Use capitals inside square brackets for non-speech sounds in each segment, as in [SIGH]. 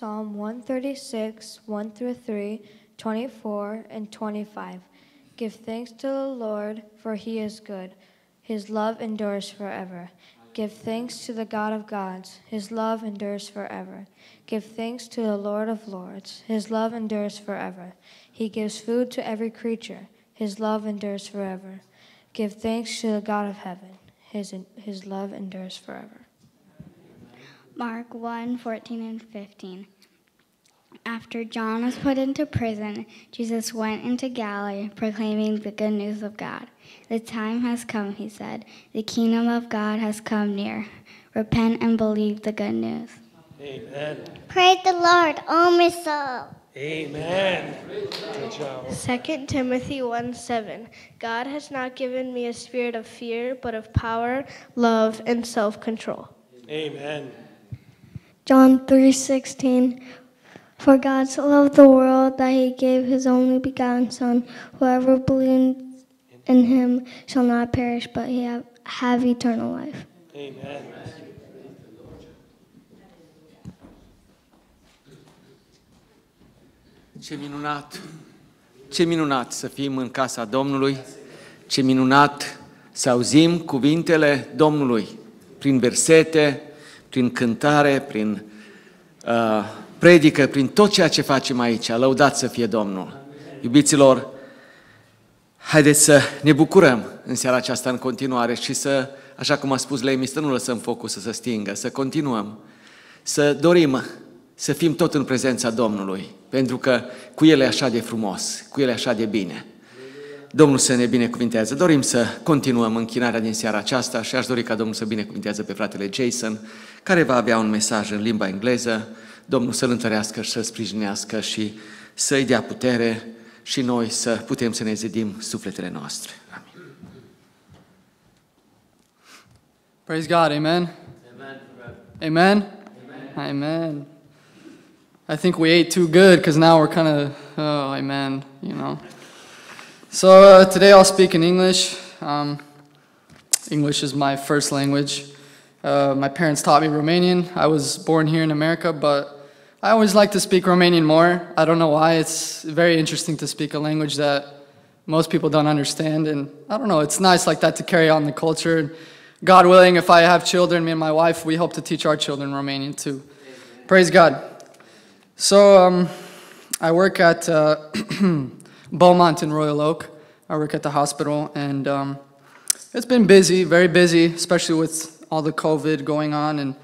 Psalm 136, 1 through 3, 24, and 25. Give thanks to the Lord, for he is good. His love endures forever. Give thanks to the God of gods. His love endures forever. Give thanks to the Lord of lords. His love endures forever. He gives food to every creature. His love endures forever. Give thanks to the God of heaven. His, his love endures forever. Mark 1 14 and 15. After John was put into prison, Jesus went into Galilee proclaiming the good news of God. The time has come, he said. The kingdom of God has come near. Repent and believe the good news. Amen. Praise the Lord, O oh, my soul. Amen. Second 2 Timothy 1 7. God has not given me a spirit of fear, but of power, love, and self control. Amen. John 3:16 For God so loved the world that he gave his only begotten son whoever believes in him shall not perish but he have, have eternal life. Amen. Ce minunat! Ce minunat să fim în casa Domnului! Ce minunat să auzim cuvintele Domnului prin versete, prin cântare, prin uh, predică, prin tot ceea ce facem aici. Lăudați să fie Domnul! Iubiților, haideți să ne bucurăm în seara aceasta în continuare și să, așa cum a spus Leimi, să nu lăsăm focul să se stingă, să continuăm, să dorim să fim tot în prezența Domnului, pentru că cu El e așa de frumos, cu El e așa de bine. Domnul să ne binecuvintează. Dorim să continuăm închinarea din seara aceasta și aș dori ca Domnul să binecuvintează pe fratele Jason, care va avea un mesaj în limba engleză. Domnul să-l întărească și să-l sprijinească și să-i dea putere și noi să putem să ne zidim sufletele noastre. Amin. Praise God, amen. Amen. Amen. Amen. amen. I think we ate too good because now we're kind of, oh, amen, you know. So uh, today I'll speak in English. Um, English is my first language. Uh, my parents taught me Romanian. I was born here in America, but I always like to speak Romanian more. I don't know why. It's very interesting to speak a language that most people don't understand. And I don't know, it's nice like that to carry on the culture. God willing, if I have children, me and my wife, we hope to teach our children Romanian too. Amen. Praise God. So um, I work at. Uh, [CLEARS THROAT] Beaumont and Royal Oak. I work at the hospital, and um, it's been busy, very busy, especially with all the COVID going on and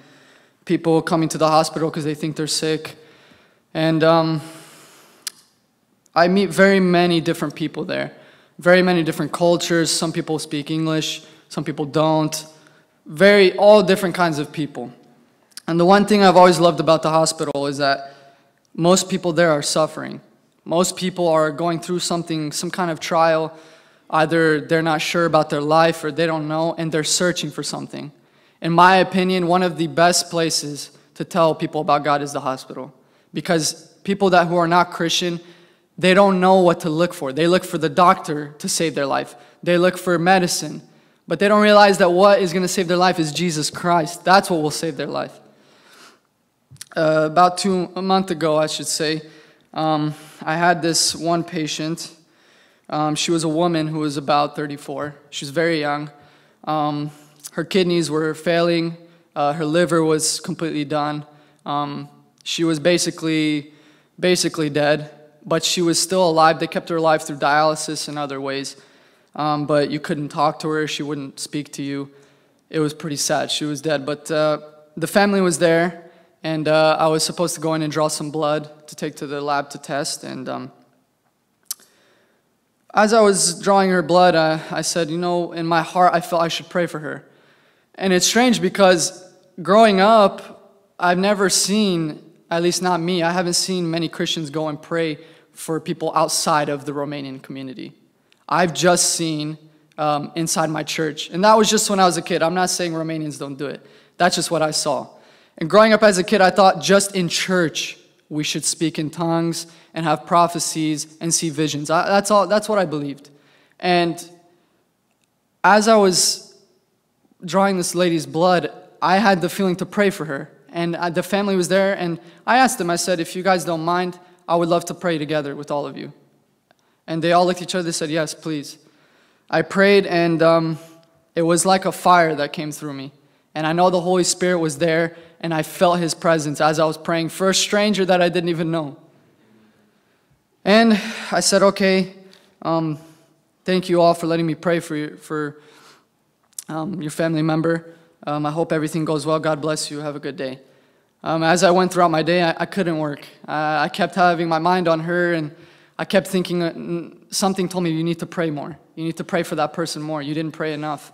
people coming to the hospital because they think they're sick. And um, I meet very many different people there, very many different cultures. Some people speak English, some people don't. Very, all different kinds of people. And the one thing I've always loved about the hospital is that most people there are suffering. Most people are going through something, some kind of trial. Either they're not sure about their life or they don't know, and they're searching for something. In my opinion, one of the best places to tell people about God is the hospital. Because people that who are not Christian, they don't know what to look for. They look for the doctor to save their life. They look for medicine. But they don't realize that what is going to save their life is Jesus Christ. That's what will save their life. Uh, about two a month ago, I should say, um, I had this one patient. Um, she was a woman who was about 34. She was very young. Um, her kidneys were failing. Uh, her liver was completely done. Um, she was basically, basically dead, but she was still alive. They kept her alive through dialysis and other ways. Um, but you couldn't talk to her. She wouldn't speak to you. It was pretty sad. She was dead. But uh, the family was there. And uh, I was supposed to go in and draw some blood to take to the lab to test. And um, as I was drawing her blood, I, uh, I said, you know, in my heart, I felt I should pray for her. And it's strange because growing up, I've never seen, at least not me, I haven't seen many Christians go and pray for people outside of the Romanian community. I've just seen um, inside my church. And that was just when I was a kid. I'm not saying Romanians don't do it, that's just what I saw. And growing up as a kid, I thought just in church we should speak in tongues and have prophecies and see visions. I, that's all. That's what I believed. And as I was drawing this lady's blood, I had the feeling to pray for her. And the family was there, and I asked them. I said, "If you guys don't mind, I would love to pray together with all of you." And they all looked at each other. They said, "Yes, please." I prayed, and um, it was like a fire that came through me. And I know the Holy Spirit was there and I felt his presence as I was praying for a stranger that I didn't even know. And I said, okay, um, thank you all for letting me pray for, you, for um, your family member. Um, I hope everything goes well. God bless you. Have a good day. Um, as I went throughout my day, I, I couldn't work. Uh, I kept having my mind on her, and I kept thinking uh, something told me, you need to pray more. You need to pray for that person more. You didn't pray enough.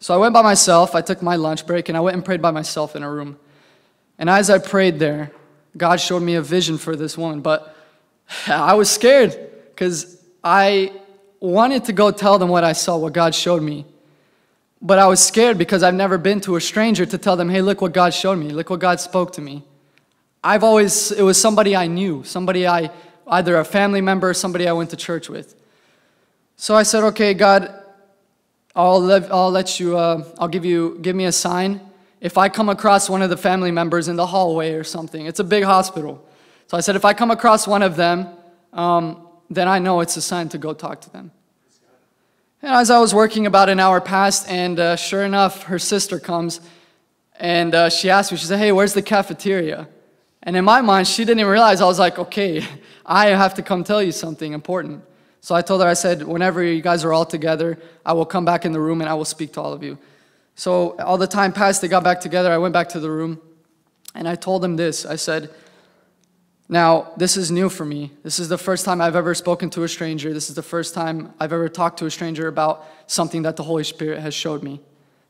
So I went by myself. I took my lunch break, and I went and prayed by myself in a room. And as I prayed there, God showed me a vision for this woman, but I was scared because I wanted to go tell them what I saw, what God showed me. But I was scared because I've never been to a stranger to tell them, hey, look what God showed me, look what God spoke to me. I've always, it was somebody I knew, somebody I, either a family member or somebody I went to church with. So I said, okay, God, I'll let, I'll let you, uh, I'll give you, give me a sign if I come across one of the family members in the hallway or something. It's a big hospital. So I said, if I come across one of them, um, then I know it's a sign to go talk to them. And as I was working, about an hour passed, and uh, sure enough, her sister comes and uh, she asked me, she said, Hey, where's the cafeteria? And in my mind, she didn't even realize. I was like, Okay, [LAUGHS] I have to come tell you something important. So I told her, I said, Whenever you guys are all together, I will come back in the room and I will speak to all of you. So all the time passed, they got back together. I went back to the room and I told them this. I said, Now, this is new for me. This is the first time I've ever spoken to a stranger. This is the first time I've ever talked to a stranger about something that the Holy Spirit has showed me.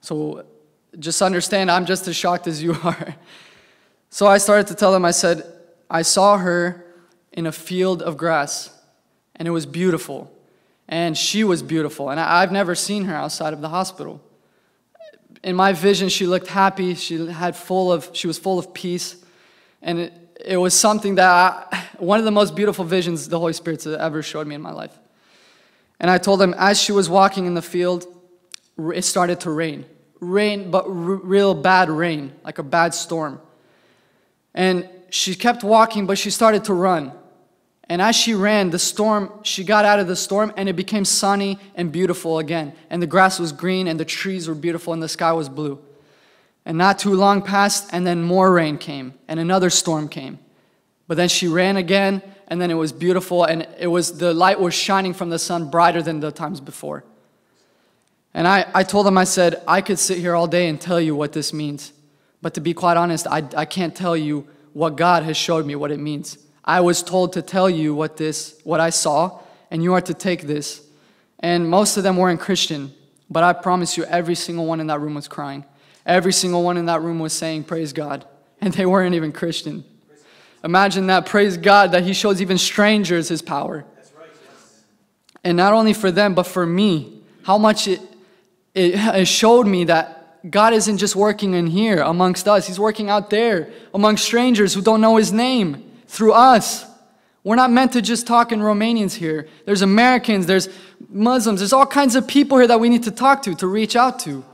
So just understand, I'm just as shocked as you [LAUGHS] are. So I started to tell them, I said, I saw her in a field of grass and it was beautiful. And she was beautiful. And I've never seen her outside of the hospital in my vision, she looked happy. She had full of she was full of peace, and it, it was something that I, one of the most beautiful visions the Holy Spirit ever showed me in my life. And I told him as she was walking in the field, it started to rain, rain, but real bad rain, like a bad storm. And she kept walking, but she started to run. And as she ran, the storm, she got out of the storm and it became sunny and beautiful again. And the grass was green and the trees were beautiful and the sky was blue. And not too long passed, and then more rain came and another storm came. But then she ran again, and then it was beautiful, and it was the light was shining from the sun brighter than the times before. And I, I told him, I said, I could sit here all day and tell you what this means. But to be quite honest, I, I can't tell you what God has showed me what it means. I was told to tell you what this what I saw and you are to take this. And most of them weren't Christian, but I promise you every single one in that room was crying. Every single one in that room was saying praise God, [LAUGHS] and they weren't even Christian. Imagine that praise God that he shows even strangers his power. And not only for them, but for me, how much it, it, it showed me that God isn't just working in here amongst us, He's working out there among strangers who don't know His name through us. We're not meant to just talk in Romanians here. There's Americans, there's Muslims, there's all kinds of people here that we need to talk to, to reach out to.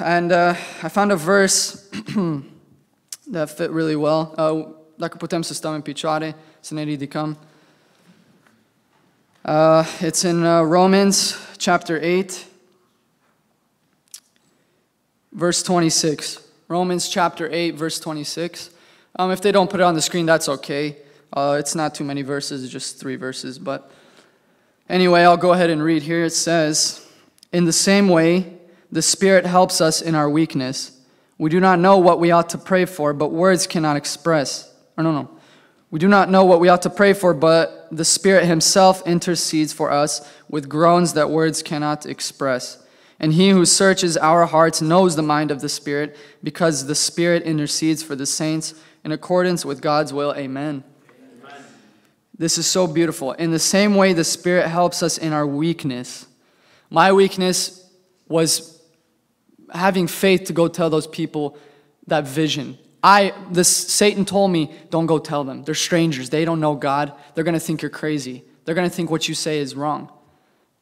And uh, I found a verse [CLEARS THROAT] that fit really well. Uh, Dacă putem să stăm în picioare, să ne ridicăm. Uh, it's in uh, Romans chapter 8, verse 26. Romans chapter 8, verse 26. Um, if they don't put it on the screen, that's okay. Uh, it's not too many verses, just three verses. But anyway, I'll go ahead and read here. It says, In the same way, the Spirit helps us in our weakness. We do not know what we ought to pray for, but words cannot express. Or no, no. We do not know what we ought to pray for, but the Spirit Himself intercedes for us with groans that words cannot express. And he who searches our hearts knows the mind of the Spirit, because the Spirit intercedes for the saints in accordance with God's will. Amen. Amen. This is so beautiful. In the same way, the Spirit helps us in our weakness. My weakness was having faith to go tell those people that vision. I this Satan told me, don't go tell them. They're strangers. They don't know God. They're going to think you're crazy. They're going to think what you say is wrong.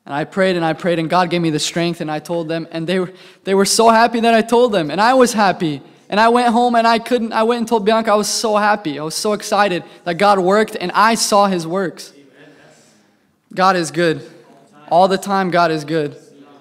And I prayed and I prayed, and God gave me the strength, and I told them, and they were, they were so happy that I told them, and I was happy. And I went home and I couldn't, I went and told Bianca, I was so happy. I was so excited that God worked and I saw his works. God is good. All the time, God is good.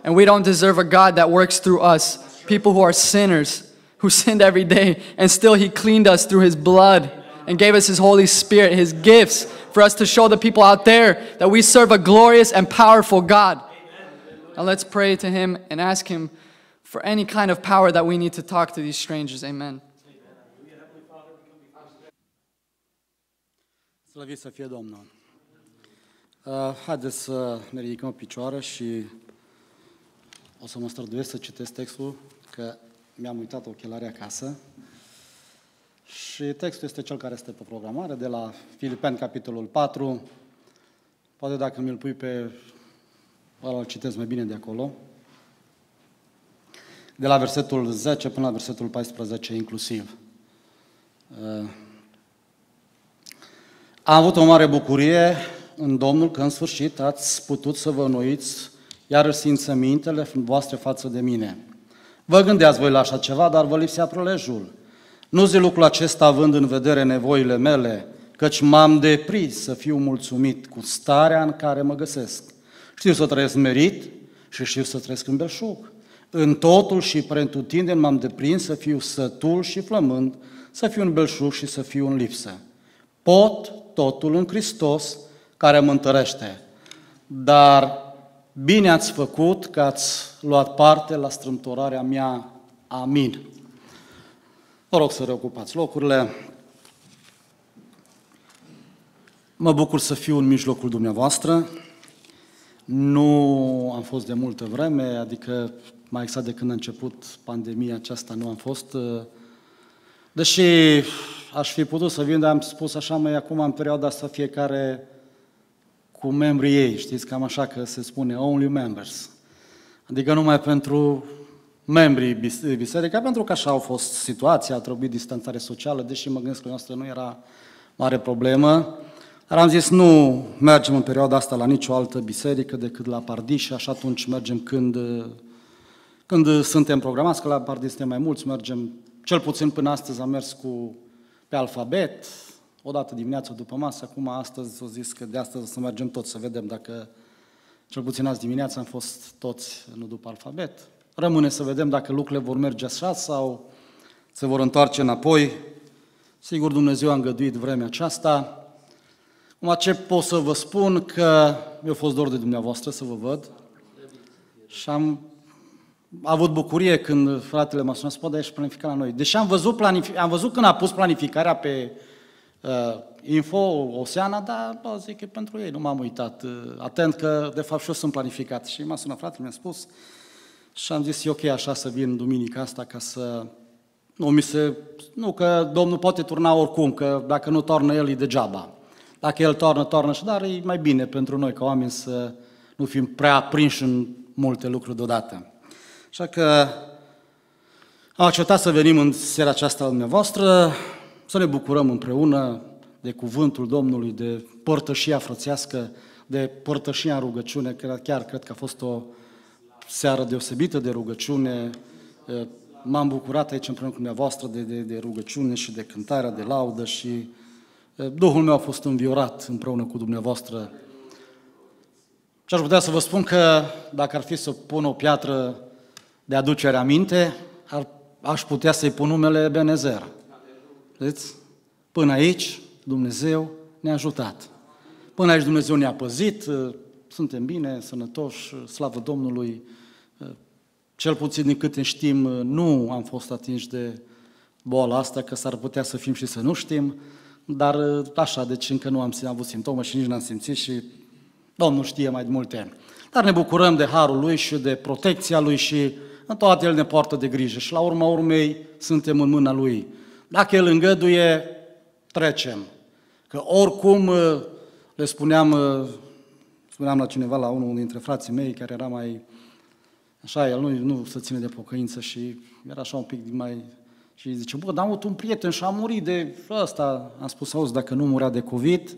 And we don't deserve a God that works through us, people who are sinners, who [LAUGHS] sinned every day, and still he cleaned us through his blood and gave us his Holy Spirit, his gifts for us to show the people out there that we serve a glorious and powerful God. Amen. Now let's pray to Him and ask Him for any kind of power that we need to talk to these strangers. Amen. Slavi să fie Domnul! Uh, haideți să ne ridicăm picioare și o să mă străduiesc să citesc textul, că mi-am uitat ochelarea acasă. Și textul este cel care este pe programare, de la Filipeni, capitolul 4. Poate dacă mi-l pui pe... Ăla îl citesc mai bine de acolo. De la versetul 10 până la versetul 14 inclusiv. Am avut o mare bucurie în Domnul că în sfârșit ați putut să vă înnoiți iarăși simțămintele voastre față de mine. Vă gândeați voi la așa ceva, dar vă lipsea prelejul nu zic lucrul acesta având în vedere nevoile mele, căci m-am deprins să fiu mulțumit cu starea în care mă găsesc. Știu să trăiesc merit și știu să trăiesc în belșug. În totul și pentru tine m-am deprins să fiu sătul și flămând, să fiu în belșug și să fiu în lipsă. Pot totul în Hristos care mă întărește. Dar bine ați făcut că ați luat parte la strâmtorarea mea. Amin. Vă rog să reocupați locurile. Mă bucur să fiu în mijlocul dumneavoastră. Nu am fost de multă vreme, adică mai exact de când a început pandemia aceasta nu am fost. Deși aș fi putut să vin, dar am spus așa mai acum în perioada asta fiecare cu membrii ei, știți, cam așa că se spune only members. Adică numai pentru membrii biserica, pentru că așa au fost situația, a trebuit distanțare socială, deși mă gândesc că noastră nu era mare problemă. Dar am zis, nu mergem în perioada asta la nicio altă biserică decât la Pardis și așa atunci mergem când, când suntem programați, că la Pardis suntem mai mulți, mergem, cel puțin până astăzi am mers cu, pe alfabet, o dată dimineața după masă, acum astăzi o zis că de astăzi o să mergem toți să vedem dacă cel puțin azi dimineața am fost toți, nu după alfabet, Rămâne să vedem dacă lucrurile vor merge așa sau se vor întoarce înapoi. Sigur, Dumnezeu a îngăduit vremea aceasta. Acum ce pot să vă spun că mi-a fost dor de dumneavoastră să vă văd și am avut bucurie când fratele m-a sunat să poate ești planificat la noi. Deși am văzut, planific- am văzut când a pus planificarea pe uh, Info, Oceana, dar bă, zic că pentru ei nu m-am uitat uh, atent că de fapt și eu sunt planificat. Și m-a sunat fratele, mi-a spus, uh, și am zis, ok așa să vin duminica asta ca să... Nu, mi se... nu că Domnul poate turna oricum, că dacă nu tornă El e degeaba. Dacă El tornă, tornă și dar e mai bine pentru noi ca oameni să nu fim prea prinși în multe lucruri deodată. Așa că am acceptat să venim în seara aceasta la dumneavoastră, să ne bucurăm împreună de cuvântul Domnului, de părtășia frățească, de părtășia în rugăciune, că chiar cred că a fost o seară deosebită de rugăciune. M-am bucurat aici împreună cu dumneavoastră de, de, de rugăciune și de cântarea, de laudă și Duhul meu a fost înviorat împreună cu dumneavoastră. Și aș putea să vă spun că dacă ar fi să pun o piatră de aducere aminte, ar, aș putea să-i pun numele Benezer. Vedeți? Până aici, Dumnezeu ne-a ajutat. Până aici Dumnezeu ne-a păzit, suntem bine, sănătoși, slavă Domnului, cel puțin din câte știm, nu am fost atinși de boala asta, că s-ar putea să fim și să nu știm, dar așa, deci încă nu am avut simptome și nici n-am simțit și Domnul știe mai multe. Dar ne bucurăm de harul Lui și de protecția Lui și în toate El ne poartă de grijă și la urma urmei suntem în mâna Lui. Dacă El îngăduie, trecem. Că oricum, le spuneam spuneam la cineva, la unul dintre frații mei, care era mai... Așa, el nu, nu se ține de pocăință și era așa un pic mai... Și zice, bă, dar am avut un prieten și a murit de ăsta. Am spus, auzi, dacă nu murea de COVID,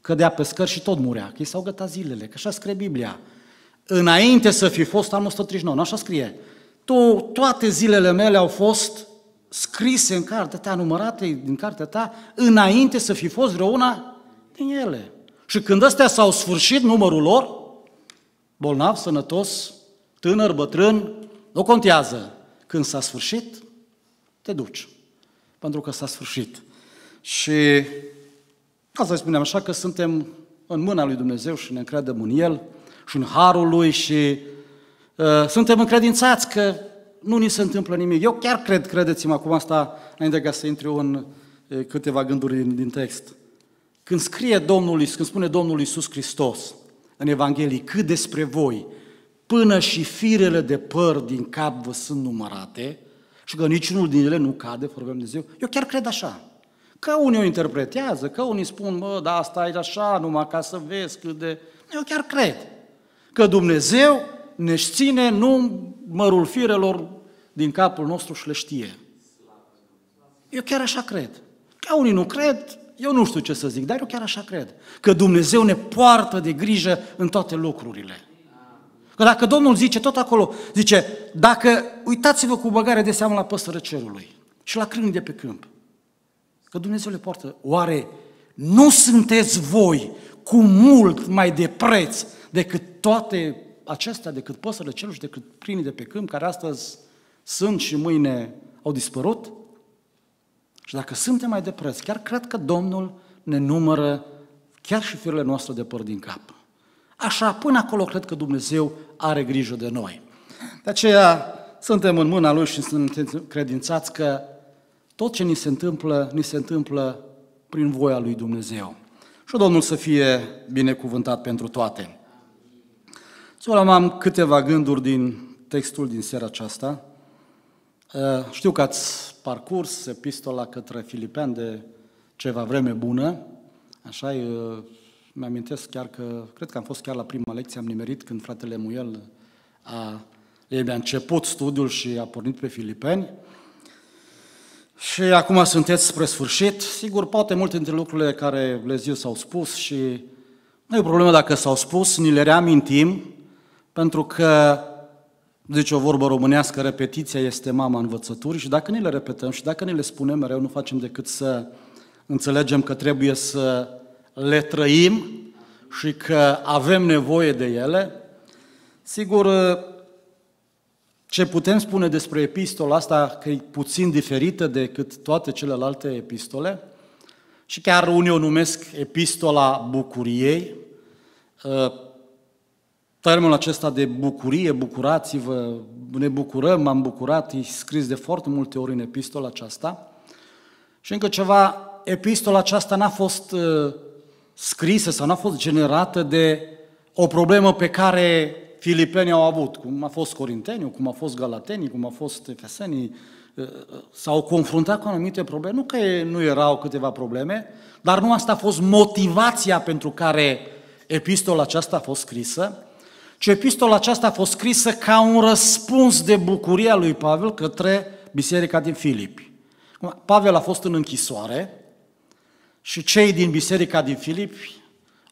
cădea pe scări și tot murea, că i s-au gătat zilele, că așa scrie Biblia. Înainte să fi fost anul 139, așa scrie. Tu, toate zilele mele au fost scrise în cartea ta, numărate din cartea ta, înainte să fi fost vreuna din ele. Și când astea s-au sfârșit numărul lor, bolnav, sănătos, tânăr, bătrân, nu contează. Când s-a sfârșit, te duci. Pentru că s-a sfârșit. Și asta spuneam așa că suntem în mâna lui Dumnezeu și ne încredem în El și în Harul Lui și uh, suntem încredințați că nu ni se întâmplă nimic. Eu chiar cred, credeți-mă acum asta, înainte ca să intru în uh, câteva gânduri din, din text. Când scrie Domnul, când spune Domnul Iisus Hristos în Evanghelie, cât despre voi, până și firele de păr din cap vă sunt numărate și că niciunul din ele nu cade fără voia Dumnezeu, eu chiar cred așa. Că unii o interpretează, că unii spun, mă, da, asta e așa, numai ca să vezi cât de... Eu chiar cred că Dumnezeu ne ține numărul firelor din capul nostru și le știe. Eu chiar așa cred. Că unii nu cred, eu nu știu ce să zic, dar eu chiar așa cred. Că Dumnezeu ne poartă de grijă în toate lucrurile. Că dacă Domnul zice tot acolo, zice, dacă uitați-vă cu băgare de seamă la păsără cerului și la crâni de pe câmp, că Dumnezeu le poartă. Oare nu sunteți voi cu mult mai de preț decât toate acestea, decât păsările cerului și decât primii de pe câmp, care astăzi sunt și mâine au dispărut? Și dacă suntem mai depreți, chiar cred că Domnul ne numără chiar și firele noastre de păr din cap. Așa, până acolo cred că Dumnezeu are grijă de noi. De aceea suntem în mâna Lui și suntem credințați că tot ce ni se întâmplă, ni se întâmplă prin voia Lui Dumnezeu. Și Domnul să fie binecuvântat pentru toate. Să am câteva gânduri din textul din seara aceasta. Uh, știu că ați parcurs epistola către Filipeni de ceva vreme bună, așa e, uh, mi-amintesc chiar că, cred că am fost chiar la prima lecție, am nimerit când fratele Muel a, el a început studiul și a pornit pe Filipeni. Și acum sunteți spre sfârșit. Sigur, poate multe dintre lucrurile care le ziu s-au spus și nu e o problemă dacă s-au spus, ni le reamintim, pentru că deci o vorbă românească, repetiția este mama învățăturii și dacă ne le repetăm și dacă ne le spunem mereu, nu facem decât să înțelegem că trebuie să le trăim și că avem nevoie de ele. Sigur, ce putem spune despre epistola asta, că e puțin diferită decât toate celelalte epistole, și chiar unii o numesc epistola bucuriei, termenul acesta de bucurie, bucurați-vă, ne bucurăm, m-am bucurat, e scris de foarte multe ori în epistola aceasta. Și încă ceva, epistola aceasta n-a fost uh, scrisă sau n-a fost generată de o problemă pe care filipenii au avut, cum a fost corinteniu, cum a fost galatenii, cum a fost efesenii, uh, uh, s-au confruntat cu anumite probleme. Nu că nu erau câteva probleme, dar nu asta a fost motivația pentru care epistola aceasta a fost scrisă, și epistola aceasta a fost scrisă ca un răspuns de bucuria lui Pavel către biserica din Filipi. Pavel a fost în închisoare și cei din biserica din Filipi,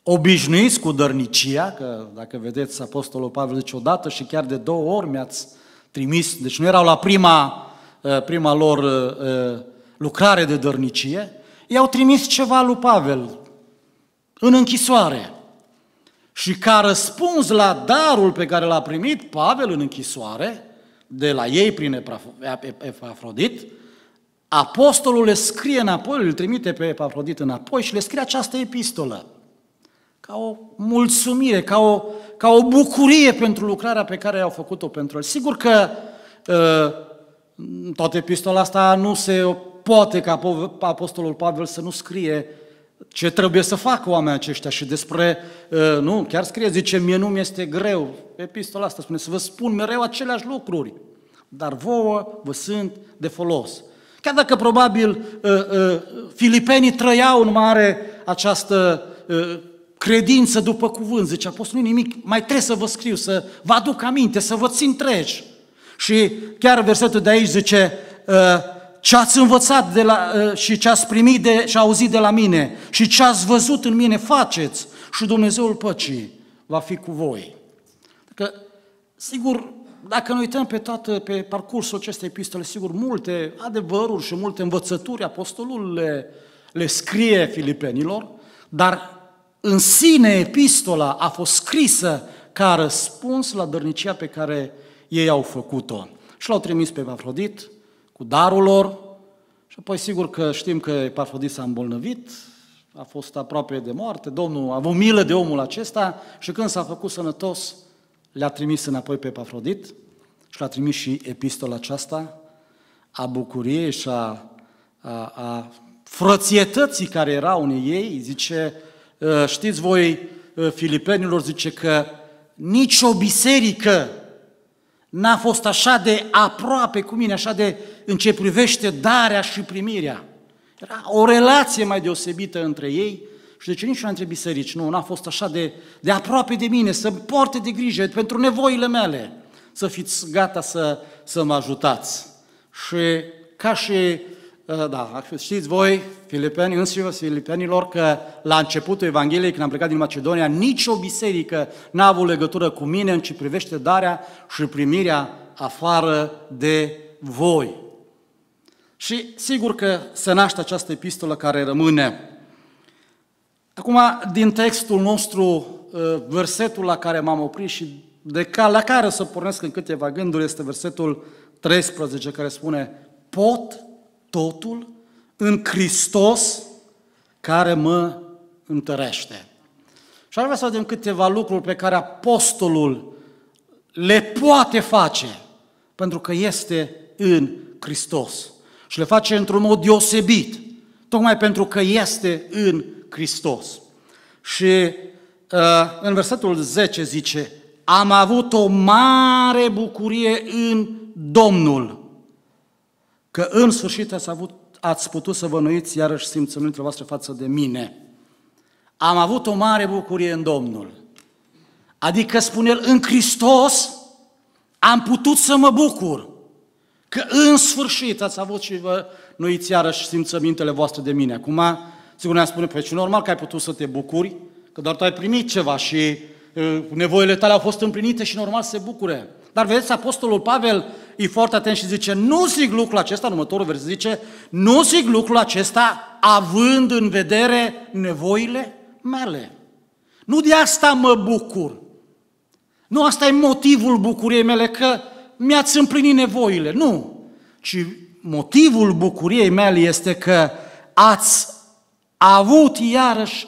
obișnuiți cu dărnicia, că dacă vedeți Apostolul Pavel zice odată și chiar de două ori mi-ați trimis, deci nu erau la prima, eh, prima lor eh, eh, lucrare de dărnicie, i-au trimis ceva lui Pavel în închisoare – și ca răspuns la darul pe care l-a primit Pavel în închisoare, de la ei prin Epafrodit, apostolul le scrie înapoi, îl trimite pe Epafrodit înapoi și le scrie această epistolă. Ca o mulțumire, ca o, ca o bucurie pentru lucrarea pe care au făcut-o pentru el. Sigur că ă, toată epistola asta nu se poate ca apostolul Pavel să nu scrie ce trebuie să facă oamenii aceștia și despre, ă, nu, chiar scrie, zice, mie nu mi-este greu, epistola asta spune, să vă spun mereu aceleași lucruri, dar vouă vă sunt de folos. Chiar dacă probabil ă, ă, filipenii trăiau în mare această credință după cuvânt, zice apostolul, nimic, mai trebuie să vă scriu, să vă aduc aminte, să vă țin treci. Și chiar versetul de aici zice, ce ați învățat de la, ă, și ce ați primit de, și auzit de la mine și ce ați văzut în mine, faceți și Dumnezeul păcii va fi cu voi. Că, sigur, dacă ne uităm pe, toată, pe parcursul acestei epistole, sigur, multe adevăruri și multe învățături apostolul le, le scrie filipenilor, dar în sine epistola a fost scrisă ca răspuns la dărnicia pe care ei au făcut-o. Și l-au trimis pe Mafrodit, cu darul lor. Și apoi sigur că știm că Epafrodit s-a îmbolnăvit, a fost aproape de moarte, Domnul a avut milă de omul acesta și când s-a făcut sănătos, le-a trimis înapoi pe Epafrodit și l-a trimis și epistola aceasta a bucuriei și a, a, a frățietății care era în ei, zice, ă, știți voi, ă, filipenilor, zice că nici o biserică n-a fost așa de aproape cu mine, așa de în ce privește darea și primirea. Era o relație mai deosebită între ei și de ce niciuna dintre biserici nu n-a fost așa de, de aproape de mine, să poarte de grijă pentru nevoile mele, să fiți gata să, să mă ajutați. Și ca și, uh, da, știți voi, filipeni, însuși filipenilor, că la începutul Evangheliei, când am plecat din Macedonia, nicio biserică n-a avut legătură cu mine în ce privește darea și primirea afară de voi. Și sigur că se naște această epistolă care rămâne. Acum, din textul nostru, uh, versetul la care m-am oprit și de ca, la care să pornesc în câteva gânduri este versetul 13 care spune Pot totul în Hristos care mă întărește. Și ar vrea să vedem câteva lucruri pe care apostolul le poate face pentru că este în Hristos. Și le face într-un mod deosebit, tocmai pentru că este în Hristos. Și uh, în versetul 10 zice, am avut o mare bucurie în Domnul, că în sfârșit ați, avut, ați putut să vă nuiți iarăși simțămintele voastre față de mine. Am avut o mare bucurie în Domnul. Adică, spune el, în Hristos am putut să mă bucur. Că în sfârșit ați avut și vă nuiți iarăși simțămintele voastre de mine. Acum, sigur ne-a spune, păi normal că ai putut să te bucuri, că doar tu ai primit ceva și nevoile tale au fost împlinite și normal să se bucure. Dar vedeți, Apostolul Pavel e foarte atent și zice, nu zic lucrul acesta, în următorul vers zice, nu zic lucrul acesta având în vedere nevoile mele. Nu de asta mă bucur. Nu asta e motivul bucuriei mele, că mi-ați împlinit nevoile. Nu, ci motivul bucuriei mele este că ați avut iarăși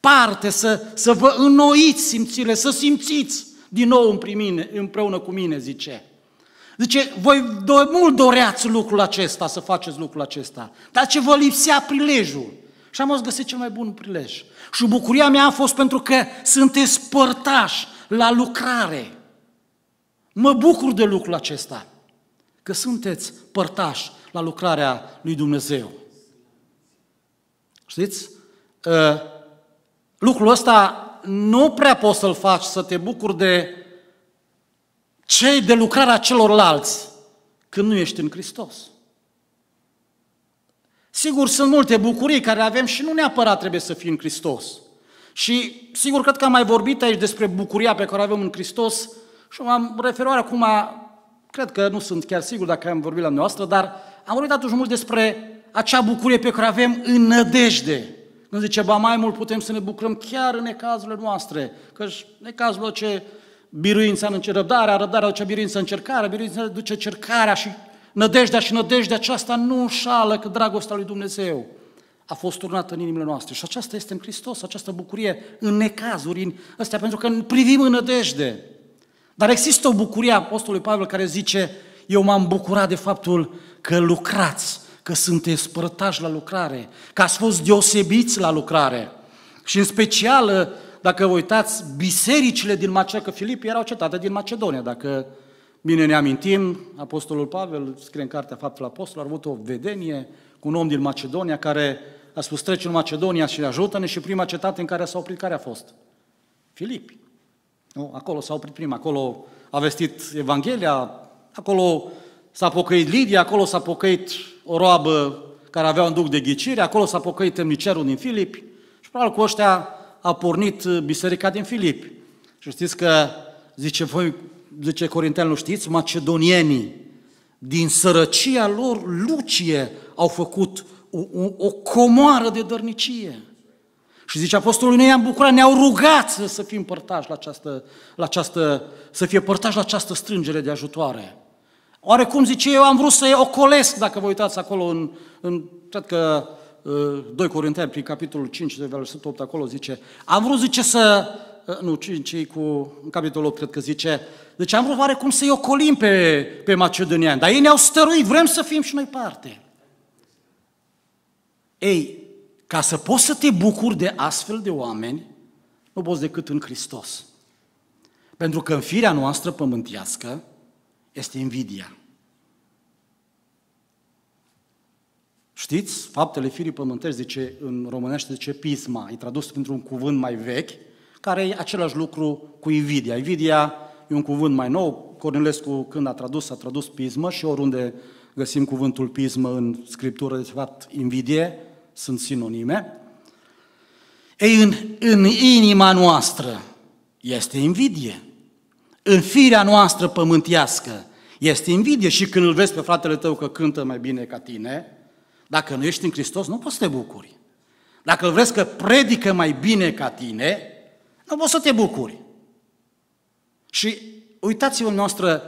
parte să, să vă înnoiți simțile, să simțiți din nou mine, împreună cu mine, zice. Zice, voi do- mult doreați lucrul acesta, să faceți lucrul acesta, dar ce vă lipsea prilejul. Și am găsit cel mai bun prilej. Și bucuria mea a fost pentru că sunteți părtași la lucrare. Mă bucur de lucrul acesta, că sunteți părtași la lucrarea lui Dumnezeu. Știți? Ă, lucrul ăsta nu prea poți să-l faci să te bucuri de cei de lucrarea celorlalți când nu ești în Hristos. Sigur, sunt multe bucurii care avem și nu neapărat trebuie să fii în Hristos. Și sigur, cred că am mai vorbit aici despre bucuria pe care o avem în Hristos, și m-am referoare acum, cred că nu sunt chiar sigur dacă am vorbit la noastră, dar am vorbit atunci mult despre acea bucurie pe care avem în nădejde. Când zice, ba mai mult putem să ne bucurăm chiar în necazurile noastre, că necazul ce biruința în răbdarea, răbdarea duce biruința în cercare, biruința duce cercarea și nădejdea și nădejdea aceasta nu înșală că dragostea lui Dumnezeu a fost turnată în inimile noastre. Și aceasta este în Hristos, această bucurie în necazuri, în astea, pentru că privim în nădejde. Dar există o bucurie a Apostolului Pavel care zice, eu m-am bucurat de faptul că lucrați, că sunteți părătași la lucrare, că ați fost deosebiți la lucrare. Și în special, dacă vă uitați, bisericile din Macedonia, că Filip era o cetate din Macedonia, dacă bine ne amintim, Apostolul Pavel scrie în cartea Faptul Apostol, a avut o vedenie cu un om din Macedonia care a spus trece în Macedonia și ajută-ne și prima cetate în care s-a oprit care a fost? Filipi. Nu? Acolo s-a oprit prima, acolo a vestit Evanghelia, acolo s-a pocăit Lidia, acolo s-a pocăit o roabă care avea un duc de ghicire, acolo s-a pocăit temnicerul din Filip și probabil cu ăștia a pornit biserica din Filip. Și știți că, zice, voi, zice nu știți, macedonienii, din sărăcia lor, Lucie, au făcut o, o, o comoară de dărnicie. Și zice apostolul, noi am bucurat, ne-au rugat să, să fim părtași la această, la această, să fie părtași la această strângere de ajutoare. Oarecum, zice, eu am vrut să o ocolesc, dacă vă uitați acolo în, în cred că 2 uh, Corinteni, prin capitolul 5, de versetul 8, acolo zice, am vrut, zice, să, uh, nu, 5 cu, în capitolul 8, cred că zice, deci am vrut oarecum să-i ocolim pe, pe macedonian, dar ei ne-au stăruit, vrem să fim și noi parte. Ei, ca să poți să te bucuri de astfel de oameni, nu poți decât în Hristos. Pentru că în firea noastră pământiască este invidia. Știți, faptele firii pământești, zice, în românește zice pisma, e tradus printr-un cuvânt mai vechi, care e același lucru cu invidia. Invidia e un cuvânt mai nou, Cornelescu când a tradus, a tradus pismă și oriunde găsim cuvântul pismă în scriptură, de fapt, invidie, sunt sinonime. Ei, în, în inima noastră este invidie. În firea noastră pământească este invidie și când îl vezi pe fratele tău că cântă mai bine ca tine, dacă nu ești în Hristos, nu poți să te bucuri. Dacă îl vezi că predică mai bine ca tine, nu poți să te bucuri. Și uitați-vă noastră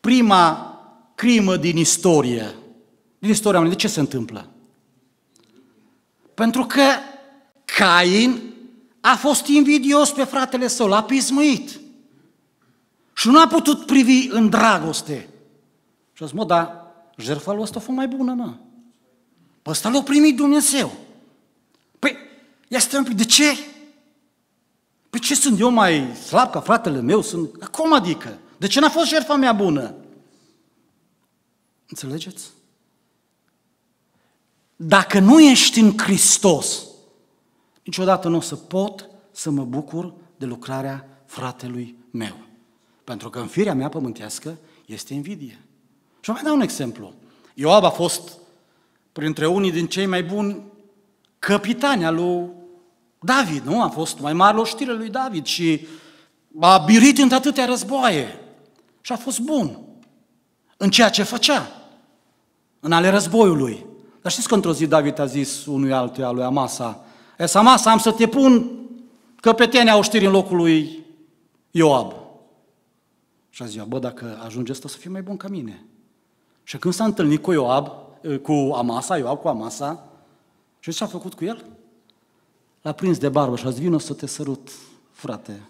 prima crimă din istorie. Din istoria de ce se întâmplă? Pentru că Cain a fost invidios pe fratele său, l-a pismuit. Și nu a putut privi în dragoste. Și a zis, mă, da, jertfa lui ăsta a fost mai bună, mă. Pe ăsta l-a primit Dumnezeu. Păi, ia stai un pic, de ce? Păi ce sunt eu mai slab ca fratele meu? Sunt... Cum adică? De ce n-a fost jertfa mea bună? Înțelegeți? Dacă nu ești în Hristos, niciodată nu o să pot să mă bucur de lucrarea fratelui meu. Pentru că în firea mea pământească este invidie. Și mai dau un exemplu. Ioab a fost printre unii din cei mai buni capitani al lui David, nu? A fost mai mare loștire lui David și a birit în atâtea războaie. Și a fost bun în ceea ce făcea, în ale războiului. Dar știți că într-o zi David a zis unui altuia lui Amasa, Esa Amasa, am să te pun căpetenea oștirii în locul lui Ioab. Și a zis, bă, dacă ajunge asta să fie mai bun ca mine. Și când s-a întâlnit cu Ioab, cu Amasa, Ioab cu Amasa, și ce a făcut cu el? L-a prins de barbă și a zis, vină să te sărut, frate.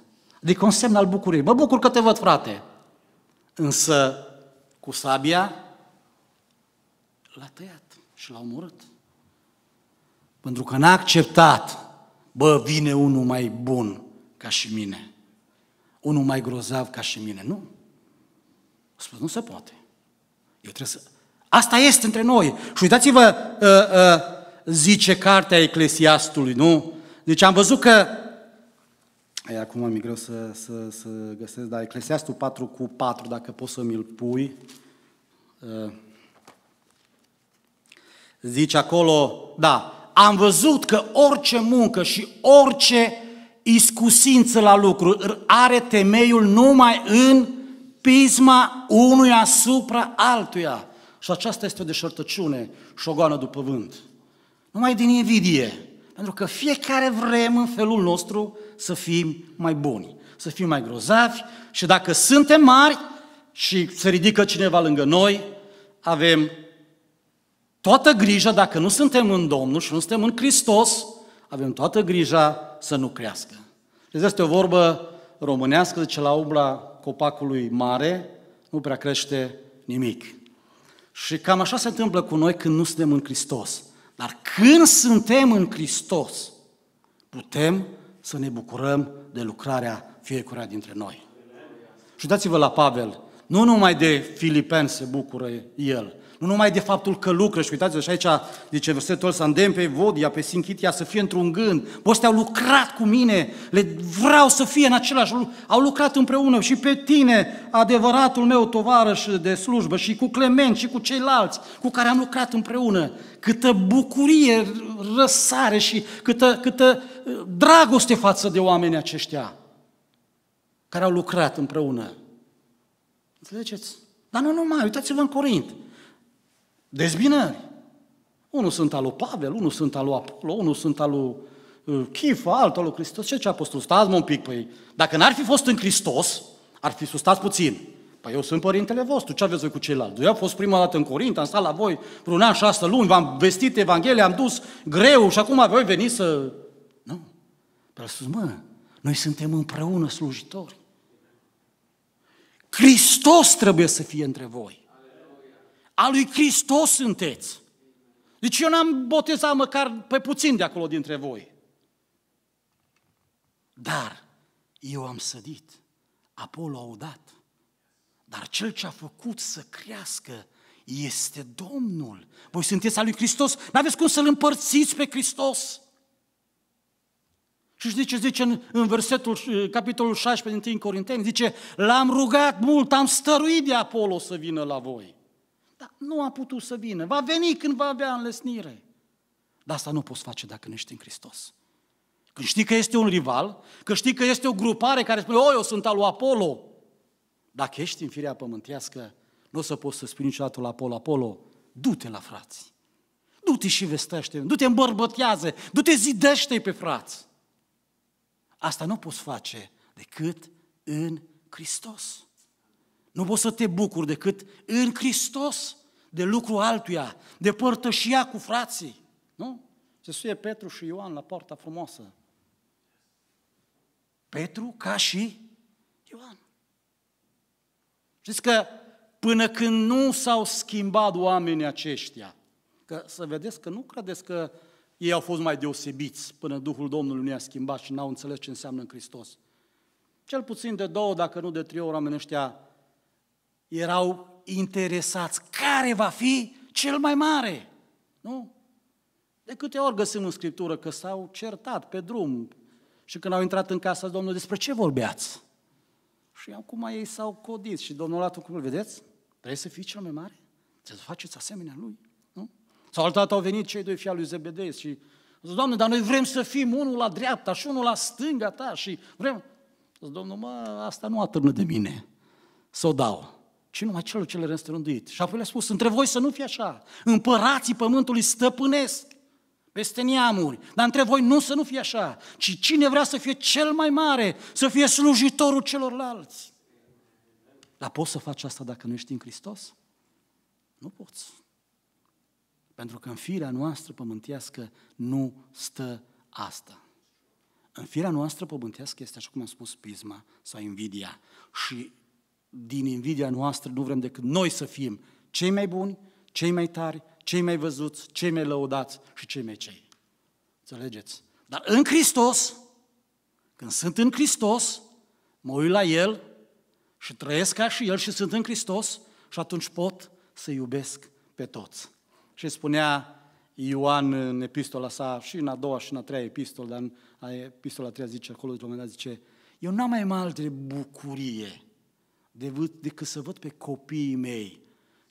Adică un semn al bucuriei. Mă bucur că te văd, frate. Însă, cu sabia, l-a tăiat și l-a omorât. Pentru că n-a acceptat, bă, vine unul mai bun ca și mine, unul mai grozav ca și mine. Nu. A spus, nu se poate. Eu trebuie să... Asta este între noi. Și uitați-vă, ă, ă, zice cartea Eclesiastului, nu? Deci am văzut că Ei, acum mi-e greu să, să, să găsesc, dar Eclesiastul 4 cu 4, dacă poți să mi-l pui. Uh, Zice acolo, da, am văzut că orice muncă și orice iscusință la lucru are temeiul numai în pisma unui asupra altuia. Și aceasta este o deșertăciune și o goană după vânt. Numai din invidie. Pentru că fiecare vrem în felul nostru să fim mai buni, să fim mai grozavi și dacă suntem mari și se ridică cineva lângă noi, avem toată grija, dacă nu suntem în Domnul și nu suntem în Hristos, avem toată grija să nu crească. Deci este o vorbă românească, zice, la umbra copacului mare nu prea crește nimic. Și cam așa se întâmplă cu noi când nu suntem în Hristos. Dar când suntem în Hristos, putem să ne bucurăm de lucrarea fiecăruia dintre noi. Și dați-vă la Pavel, nu numai de Filipeni se bucură el, nu numai de faptul că lucră, și uitați-vă și aici, zice versetul să îndemn pe Vodia, pe Sinchitia, să fie într-un gând. Poți au lucrat cu mine, le vreau să fie în același lucru. Au lucrat împreună și pe tine, adevăratul meu tovarăș de slujbă, și cu Clement, și cu ceilalți cu care am lucrat împreună. Câtă bucurie răsare și câtă, câtă uh, dragoste față de oamenii aceștia care au lucrat împreună. Înțelegeți? Dar nu numai, uitați-vă în Corint. Dezbinări. Unul sunt al lui Pavel, unul sunt al lui Apollo, unul sunt al lui uh, Chifa, altul lui Hristos. Ce ce apostol? Stați un pic, păi, dacă n-ar fi fost în Hristos, ar fi sus, puțin. Păi eu sunt părintele vostru, ce aveți voi cu ceilalți? Eu am fost prima dată în Corint, am stat la voi vreun an, șase luni, v-am vestit Evanghelia, am dus greu și acum voi veni să... Nu. Păi spus, mă, noi suntem împreună slujitori. Hristos trebuie să fie între voi. A lui Hristos sunteți. Deci eu n-am botezat măcar pe puțin de acolo dintre voi. Dar eu am sădit, Apollo a udat. Dar cel ce a făcut să crească este Domnul. Voi sunteți al lui Hristos, nu aveți cum să-L împărțiți pe Hristos. Și ce zice în, în versetul, uh, capitolul 16 din 1 Corinteni, zice, l-am rugat mult, am stăruit de Apollo să vină la voi. Dar nu a putut să vină. Va veni când va avea înlesnire. Dar asta nu poți face dacă nu ești în Hristos. Când știi că este un rival, că știi că este o grupare care spune, o, eu sunt al lui Apollo. Dacă ești în firea pământească, nu o să poți să spui niciodată la Apollo, Apollo, du-te la frați. Du-te și vestește, du-te îmbărbătează, du-te zidește pe frați. Asta nu poți face decât în Hristos. Nu poți să te bucuri decât în Hristos de lucru altuia, de părtășia cu frații. Nu? Se suie Petru și Ioan la poarta frumoasă. Petru ca și Ioan. Știți că până când nu s-au schimbat oamenii aceștia, că să vedeți că nu credeți că ei au fost mai deosebiți până Duhul Domnului nu i-a schimbat și n-au înțeles ce înseamnă în Hristos. Cel puțin de două, dacă nu de trei ori, oamenii ăștia erau interesați care va fi cel mai mare. Nu? De câte ori găsim în Scriptură că s-au certat pe drum și când au intrat în casa Domnului, despre ce vorbeați? Și acum ei s-au codit și Domnul a cum îl vedeți? Trebuie să fii cel mai mare? Trebuie să faceți asemenea lui, nu? Sau altă au venit cei doi fii al lui Zebedei și zic, Doamne, dar noi vrem să fim unul la dreapta și unul la stânga ta și vrem... Zic, Domnul, mă, asta nu atârnă de mine, să o dau și numai celor ce le răstrânduit. Și apoi le-a spus, între voi să nu fie așa, împărații pământului stăpânesc peste neamuri, dar între voi nu să nu fie așa, ci cine vrea să fie cel mai mare, să fie slujitorul celorlalți. Dar poți să faci asta dacă nu ești în Hristos? Nu poți. Pentru că în firea noastră pământească nu stă asta. În firea noastră pământească este, așa cum am spus, pisma sau invidia. Și din invidia noastră nu vrem decât noi să fim cei mai buni, cei mai tari, cei mai văzuți, cei mai lăudați și cei mai cei. Înțelegeți? Dar în Hristos, când sunt în Hristos, mă uit la El și trăiesc ca și El și sunt în Hristos și atunci pot să iubesc pe toți. Și spunea Ioan în epistola sa, și în a doua și în a treia epistolă, dar în epistola a treia zice acolo, de un moment dat zice, eu n-am mai mare bucurie decât să văd pe copiii mei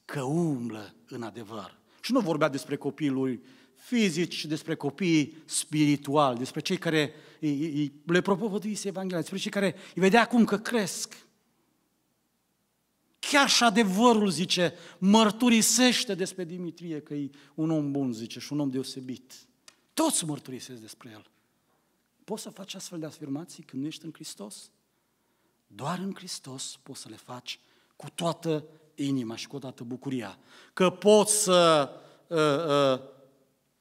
că umblă în adevăr. Și nu vorbea despre copiii lui fizici, ci despre copiii spirituali, despre cei care le propovăduise Evanghelia, despre cei care îi vedea acum că cresc. Chiar și adevărul, zice, mărturisește despre Dimitrie că e un om bun, zice, și un om deosebit. Toți mărturisesc despre el. Poți să faci astfel de afirmații când nu ești în Hristos? Doar în Hristos poți să le faci cu toată inima și cu toată bucuria. Că poți să uh, uh,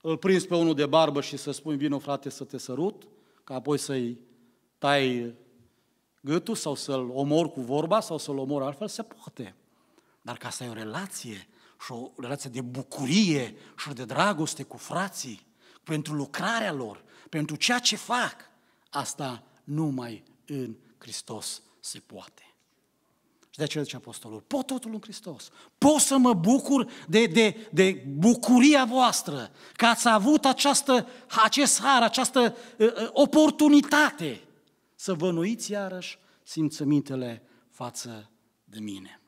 îl prinzi pe unul de barbă și să spui, vino frate să te sărut, ca apoi să-i tai gâtul sau să-l omor cu vorba sau să-l omor altfel, se poate. Dar ca să ai o relație și o relație de bucurie și de dragoste cu frații, pentru lucrarea lor, pentru ceea ce fac, asta numai în Hristos se poate. Și de aceea zice apostolul, pot totul în Hristos. Pot să mă bucur de, de, de bucuria voastră, că ați avut această, acest har, această uh, uh oportunitate să vă nuiți iarăși simțămintele față de mine.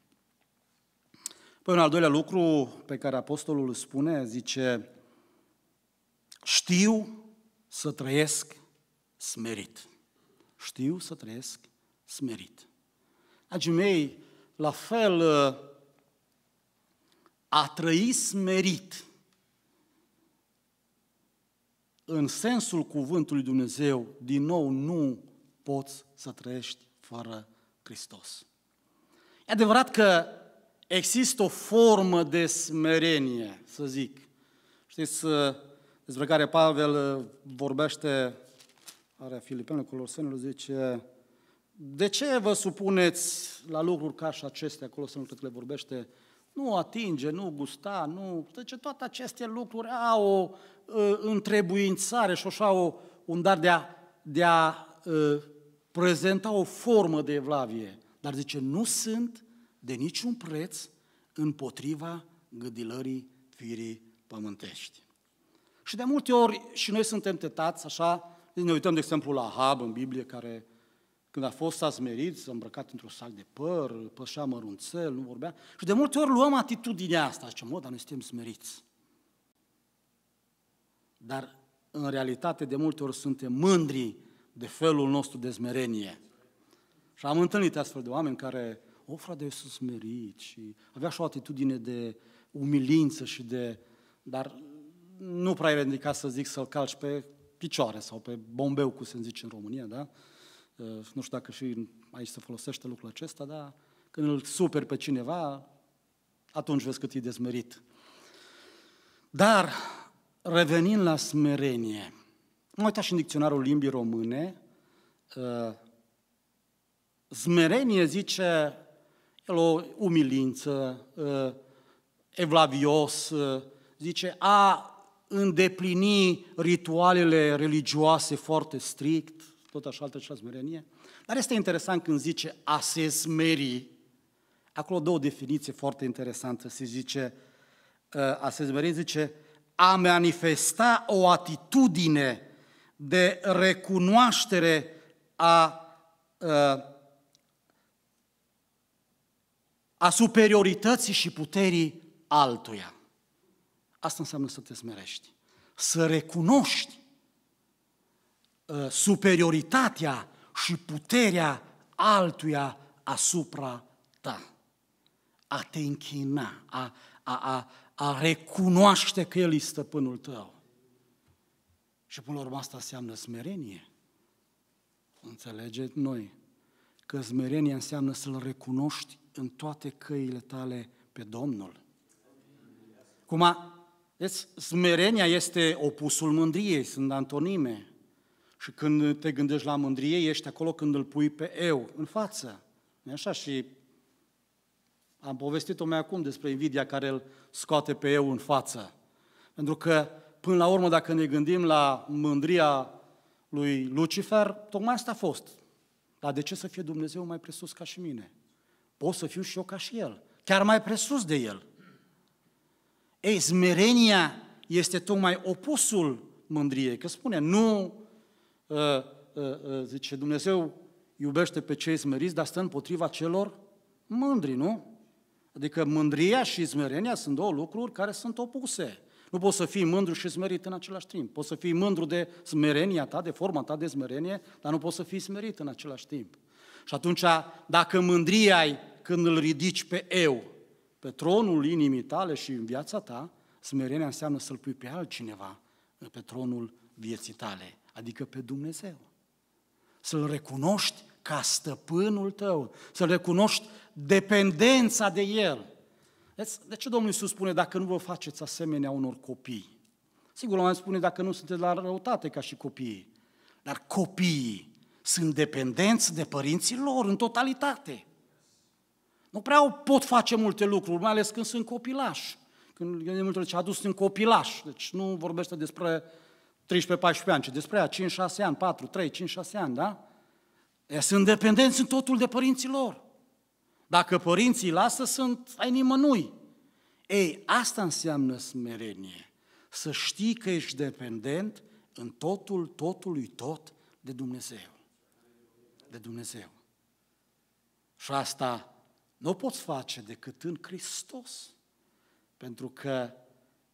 Păi un al doilea lucru pe care apostolul îl spune, zice, știu să trăiesc smerit. Știu să trăiesc smerit. Dragii mei, la fel, ă, a trăi smerit în sensul cuvântului Dumnezeu, din nou, nu poți să trăiești fără Hristos. E adevărat că există o formă de smerenie, să zic. Știți, ă, despre care Pavel ă, vorbește, are Filipenul Colosenilor, zice, de ce vă supuneți la lucruri ca și acestea, acolo să nu cred că le vorbește, nu atinge, nu gusta, nu... De deci ce toate aceste lucruri au o uh, întrebuințare și așa o, un dar de a, de a uh, prezenta o formă de evlavie. Dar zice, nu sunt de niciun preț împotriva gâdilării firii pământești. Și de multe ori și noi suntem tentați, așa, ne uităm, de exemplu, la Ahab în Biblie, care când a fost asmerit, s-a îmbrăcat într-o sac de păr, pășea mărunțel, nu vorbea. Și de multe ori luăm atitudinea asta, zicem, mă, dar noi suntem smeriți. Dar, în realitate, de multe ori suntem mândri de felul nostru de smerenie. Și am întâlnit astfel de oameni care, o, frate, eu sunt smerit și avea și o atitudine de umilință și de... Dar nu prea e ridicat să zic să-l calci pe picioare sau pe bombeu, cum se zice în România, da? Eh, nu știu dacă și aici se folosește lucrul acesta, dar când îl super pe cineva, atunci vezi cât e dezmerit. Dar, revenind la smerenie, mă uitat și în dicționarul limbii române, eh, smerenie zice el o umilință, eh, evlavios, zice a îndeplini ritualele religioase foarte strict, tot așa altă și la smerenie. Dar este interesant când zice a se smeri. Acolo două definiții foarte interesante. Se zice, ă, a se smeri zice a manifesta o atitudine de recunoaștere a, a ă, a superiorității și puterii altuia. Asta înseamnă să te smerești, să recunoști Uh, superioritatea și puterea altuia asupra ta. A te închina, a, a, a, a recunoaște că El e stăpânul tău. Și până la urmă asta înseamnă smerenie. Înțelegeți noi că smerenie înseamnă să-L recunoști în toate căile tale pe Domnul. Cum a, deci, smerenia este opusul mândriei, sunt antonime. Și când te gândești la mândrie, ești acolo când îl pui pe eu, în față. E așa și am povestit-o mai acum despre invidia care îl scoate pe eu în față. Pentru că, până la urmă, dacă ne gândim la mândria lui Lucifer, tocmai asta a fost. Dar de ce să fie Dumnezeu mai presus ca și mine? Pot să fiu și eu ca și El, chiar mai presus de El. Ei, smerenia este tocmai opusul mândriei, că spune, nu Ă, ă, ă, zice, Dumnezeu iubește pe cei smeriți, dar stă împotriva celor mândri, nu? Adică mândria și smerenia sunt două lucruri care sunt opuse. Nu poți să fii mândru și smerit în același timp. Poți să fii mândru de smerenia ta, de forma ta de smerenie, dar nu poți să fii smerit în același timp. Și atunci, dacă mândria ai când îl ridici pe eu, pe tronul inimii tale și în viața ta, smerenia înseamnă să-l pui pe altcineva pe tronul vieții tale adică pe Dumnezeu. Să-L recunoști ca stăpânul tău, să-L recunoști dependența de El. De ce Domnul Iisus spune, dacă nu vă faceți asemenea unor copii? Sigur, mai spune, dacă nu sunteți la răutate ca și copiii. Dar copiii sunt dependenți de părinții lor în totalitate. Nu prea pot face multe lucruri, mai ales când sunt copilași. Când e multe ori ce a dus în copilaș, deci nu vorbește despre 13-14 ani, ci despre aia 5-6 ani, 4, 3, 5-6 ani, da? E, sunt dependenți în totul de părinții lor. Dacă părinții îi lasă, sunt ai nimănui. Ei, asta înseamnă smerenie. Să știi că ești dependent în totul, totului tot de Dumnezeu. De Dumnezeu. Și asta nu o poți face decât în Hristos. Pentru că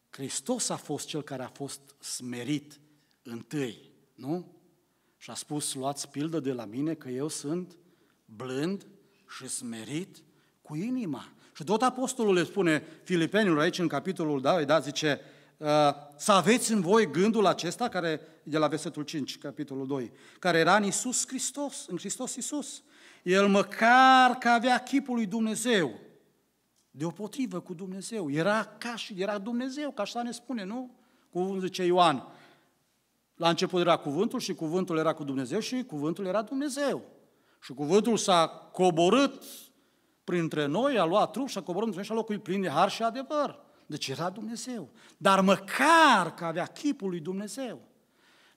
Hristos a fost cel care a fost smerit întâi, nu? Și a spus, luați pildă de la mine că eu sunt blând și smerit cu inima. Și tot apostolul le spune filipenilor aici în capitolul da, da zice, ă, să aveți în voi gândul acesta, care de la versetul 5, capitolul 2, care era în Isus Hristos, în Hristos Isus. El măcar că avea chipul lui Dumnezeu, deopotrivă cu Dumnezeu, era ca și, era Dumnezeu, ca așa ne spune, nu? Cuvântul zice Ioan, la început era cuvântul și cuvântul era cu Dumnezeu și cuvântul era Dumnezeu. Și cuvântul s-a coborât printre noi, a luat trup și a coborât între noi și a locuit plin de har și adevăr. Deci era Dumnezeu. Dar măcar că avea chipul lui Dumnezeu,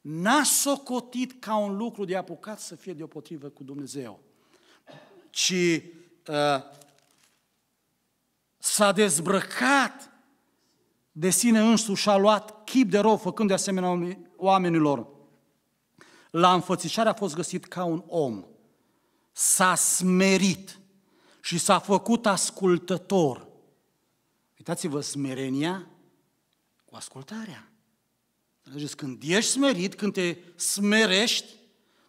n-a socotit ca un lucru de apucat să fie deopotrivă cu Dumnezeu, ci uh, s-a dezbrăcat de sine însuși și a luat chip de rău, făcând de asemenea oamenilor. La înfățișare a fost găsit ca un om. S-a smerit și s-a făcut ascultător. Uitați-vă, smerenia cu ascultarea. Înțelegeți? Când ești smerit, când te smerești,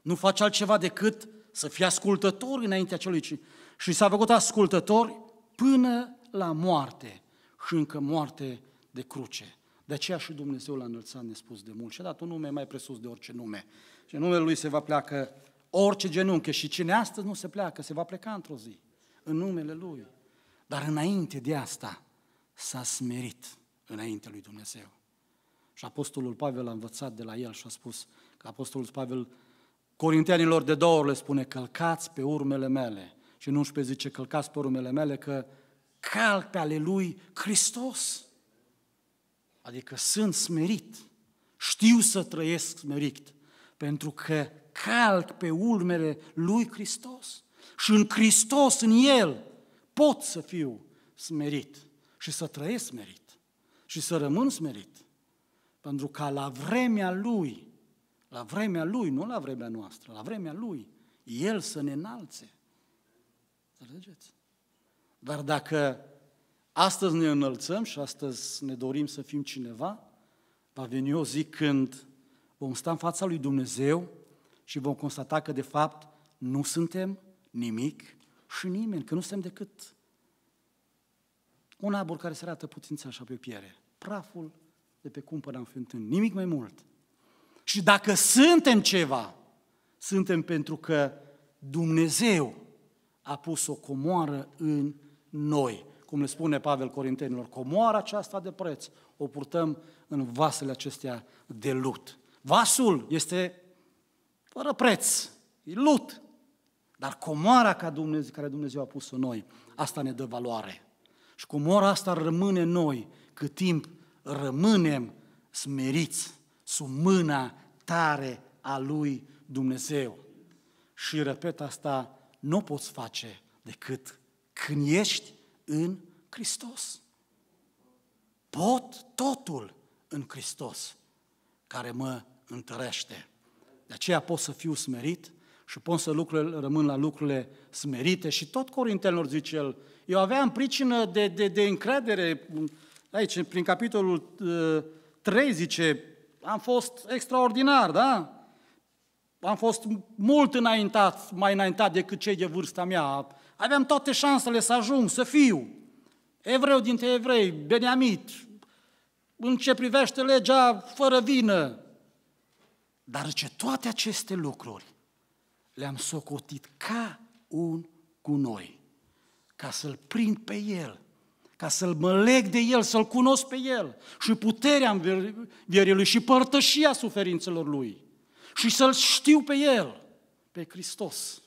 nu faci altceva decât să fii ascultător înaintea celui ce... Și s-a făcut ascultător până la moarte și încă moarte de cruce. De aceea și Dumnezeu l-a înălțat nespus de mult și a dat un nume mai presus de orice nume. Și în numele Lui se va pleacă orice genunchi și cine astăzi nu se pleacă, se va pleca într-o zi, în numele Lui. Dar înainte de asta s-a smerit înainte lui Dumnezeu. Și Apostolul Pavel a învățat de la el și a spus că Apostolul Pavel Corintenilor de două ori le spune călcați pe urmele mele. Și nu pe zice călcați pe urmele mele că calc pe ale lui Hristos. Adică sunt smerit, știu să trăiesc smerit, pentru că calc pe urmele lui Hristos. Și în Hristos, în El, pot să fiu smerit și să trăiesc smerit și să rămân smerit. Pentru că la vremea Lui, la vremea Lui, nu la vremea noastră, la vremea Lui, El să ne înalțe. Înțelegeți? Dar dacă Astăzi ne înălțăm și astăzi ne dorim să fim cineva. Va veni o zi când vom sta în fața lui Dumnezeu și vom constata că, de fapt, nu suntem nimic și nimeni, că nu suntem decât un abur care se arată puțin așa pe piere. Praful de pe am fi întâlnit. nimic mai mult. Și dacă suntem ceva, suntem pentru că Dumnezeu a pus o comoară în noi cum le spune Pavel Corintenilor, comoara aceasta de preț o purtăm în vasele acestea de lut. Vasul este fără preț, e lut, dar comoara ca Dumnezeu, care Dumnezeu a pus în noi, asta ne dă valoare. Și comoara asta rămâne în noi cât timp rămânem smeriți sub mâna tare a lui Dumnezeu. Și repet asta, nu poți face decât când ești în Hristos. Pot totul în Hristos care mă întărește. De aceea pot să fiu smerit și pot să lucrurile, rămân la lucrurile smerite. Și tot Corintelor zice el, eu aveam pricină de, de, de încredere, aici, prin capitolul 3, uh, zice, am fost extraordinar, da? Am fost mult înaintat, mai înaintat decât cei de vârsta mea. Aveam toate șansele să ajung, să fiu evreu dintre evrei, beniamit, în ce privește legea fără vină. Dar ce toate aceste lucruri le-am socotit ca un gunoi, ca să-l prind pe el, ca să-l mă leg de el, să-l cunosc pe el și puterea învierii lui și părtășia suferințelor lui și să-l știu pe el, pe Hristos.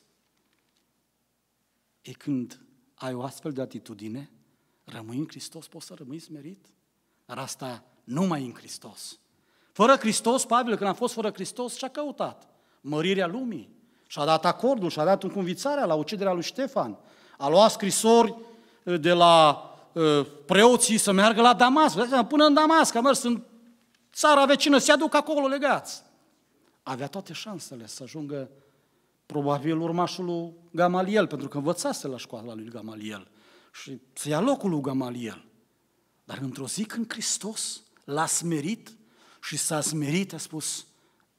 E când ai o astfel de atitudine, rămâi în Hristos, poți să rămâi smerit. Dar asta numai în Hristos. Fără Hristos, Pavel, când a fost fără Hristos, ce-a căutat? Mărirea lumii. Și-a dat acordul, și-a dat înconvițarea la uciderea lui Ștefan. A luat scrisori uh, de la uh, preoții să meargă la Damasc. Până în Damasc, a mers în țara vecină, se aduc acolo legați. Avea toate șansele să ajungă probabil urmașul lui Gamaliel, pentru că învățase la școala lui Gamaliel și să ia locul lui Gamaliel. Dar într-o zi când Hristos l-a smerit și s-a smerit, a spus,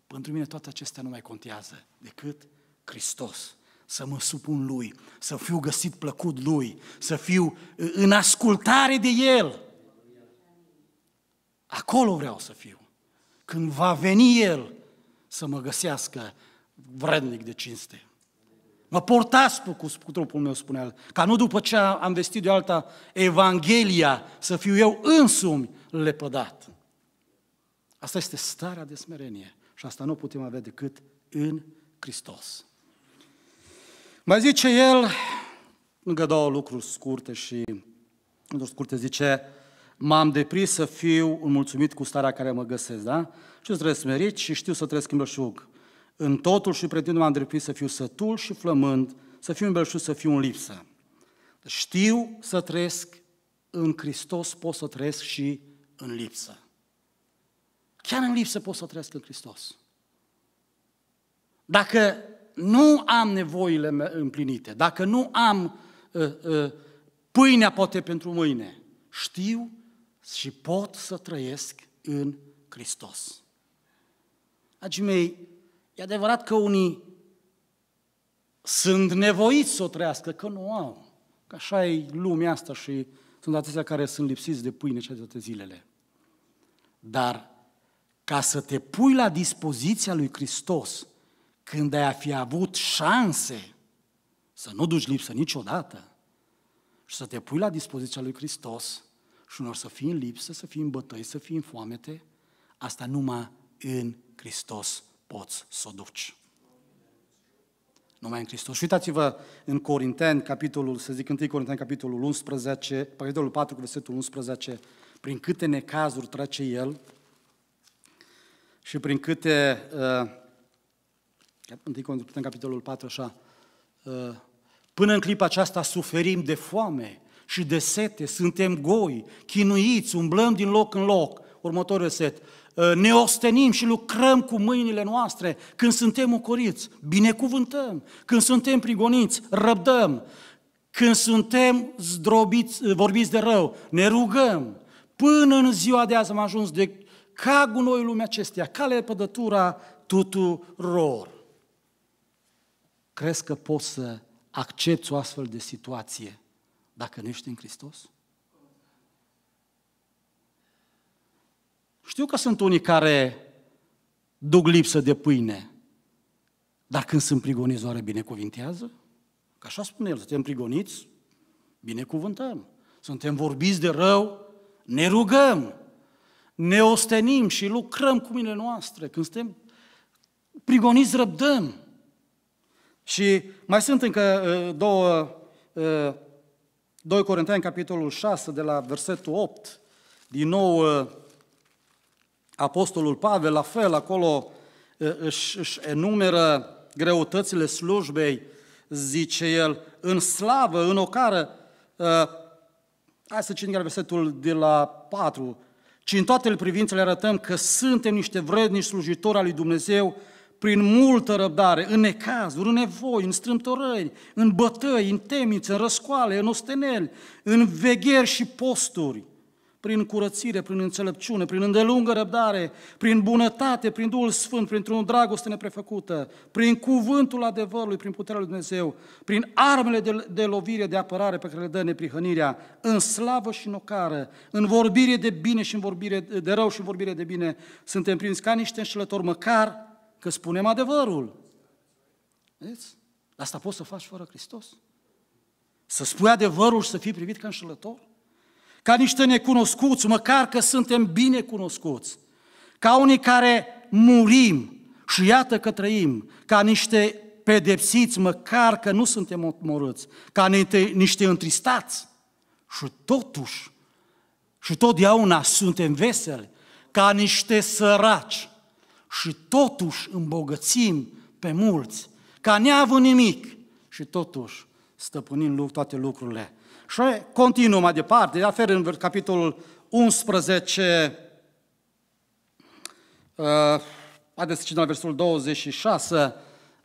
pentru mine toate acestea nu mai contează decât Hristos. Să mă supun Lui, să fiu găsit plăcut Lui, să fiu în ascultare de El. Acolo vreau să fiu. Când va veni El să mă găsească vrednic de cinste. Mă portați cu, cu trupul meu, spunea el, ca nu după ce am vestit de alta Evanghelia să fiu eu însumi lepădat. Asta este starea de smerenie și asta nu putem avea decât în Hristos. Mai zice el, încă două lucruri scurte și într scurte zice, m-am deprins să fiu mulțumit cu starea care mă găsesc, da? Și trebuie smerit și știu să trăiesc în în totul și m am dreptuit să fiu sătul și flămând, să fiu în belșug, să fiu în lipsă. Știu să trăiesc în Hristos, pot să trăiesc și în lipsă. Chiar în lipsă pot să trăiesc în Hristos. Dacă nu am nevoile împlinite, dacă nu am uh, uh, pâinea poate pentru mâine, știu și pot să trăiesc în Hristos. Dragii mei, E adevărat că unii sunt nevoiți să o trăiască, că nu au. Că așa e lumea asta și sunt atâția care sunt lipsiți de pâine și toate zilele. Dar ca să te pui la dispoziția lui Hristos când ai fi avut șanse să nu duci lipsă niciodată și să te pui la dispoziția lui Hristos și unor să fii în lipsă, să fii în bătăi, să fii în foamete, asta numai în Hristos poți să o duci. Numai în Hristos. Și uitați-vă în Corinteni, capitolul, să zic 1 Corinteni, capitolul 11, capitolul 4, versetul 11, prin câte necazuri trece el și prin câte, uh, 1 Corinteni, capitolul 4, așa, uh, până în clipa aceasta suferim de foame, și de sete, suntem goi, chinuiți, umblăm din loc în loc, următorul set, uh, ne ostenim și lucrăm cu mâinile noastre când suntem ocoriți, binecuvântăm, când suntem prigoniți, răbdăm, când suntem zdrobiți, uh, vorbiți de rău, ne rugăm. Până în ziua de azi am ajuns de ca gunoiul lumea acesteia, ca lepădătura tuturor. Crezi că poți să accepți o astfel de situație dacă nu ești în Hristos? Știu că sunt unii care duc lipsă de pâine, dar când sunt prigoniți, oare binecuvintează? Că așa spune el, suntem prigoniți, binecuvântăm. Suntem vorbiți de rău, ne rugăm, ne ostenim și lucrăm cu mine noastre. Când suntem prigoniți, răbdăm. Și mai sunt încă uh, două, 2 uh, Corinteni, capitolul 6, de la versetul 8, din nou uh, Apostolul Pavel, la fel, acolo își, își enumeră greutățile slujbei, zice el, în slavă, în ocară. Hai să citim versetul de la 4. Ci în toate privințele arătăm că suntem niște vrednici slujitori al lui Dumnezeu prin multă răbdare, în necazuri, în nevoi, în strâmtorări, în bătăi, în temiți, în răscoale, în osteneli, în vegheri și posturi prin curățire, prin înțelepciune, prin îndelungă răbdare, prin bunătate, prin Duhul Sfânt, printr un dragoste neprefăcută, prin cuvântul adevărului, prin puterea lui Dumnezeu, prin armele de, de lovire, de apărare pe care le dă neprihănirea, în slavă și în ocară, în vorbire de bine și în vorbire de rău și în vorbire de bine, suntem prinți ca niște înșelători, măcar că spunem adevărul. Vedeți? Asta poți să faci fără Hristos? Să spui adevărul și să fii privit ca înșelător? ca niște necunoscuți, măcar că suntem bine cunoscuți, ca unii care murim și iată că trăim, ca niște pedepsiți, măcar că nu suntem omorâți, ca niște, niște întristați și totuși, și totdeauna suntem veseli, ca niște săraci și totuși îmbogățim pe mulți, ca neavând nimic și totuși stăpânim toate lucrurile și continuă mai departe, de fel în capitolul 11, uh, haideți să citim la versul 26,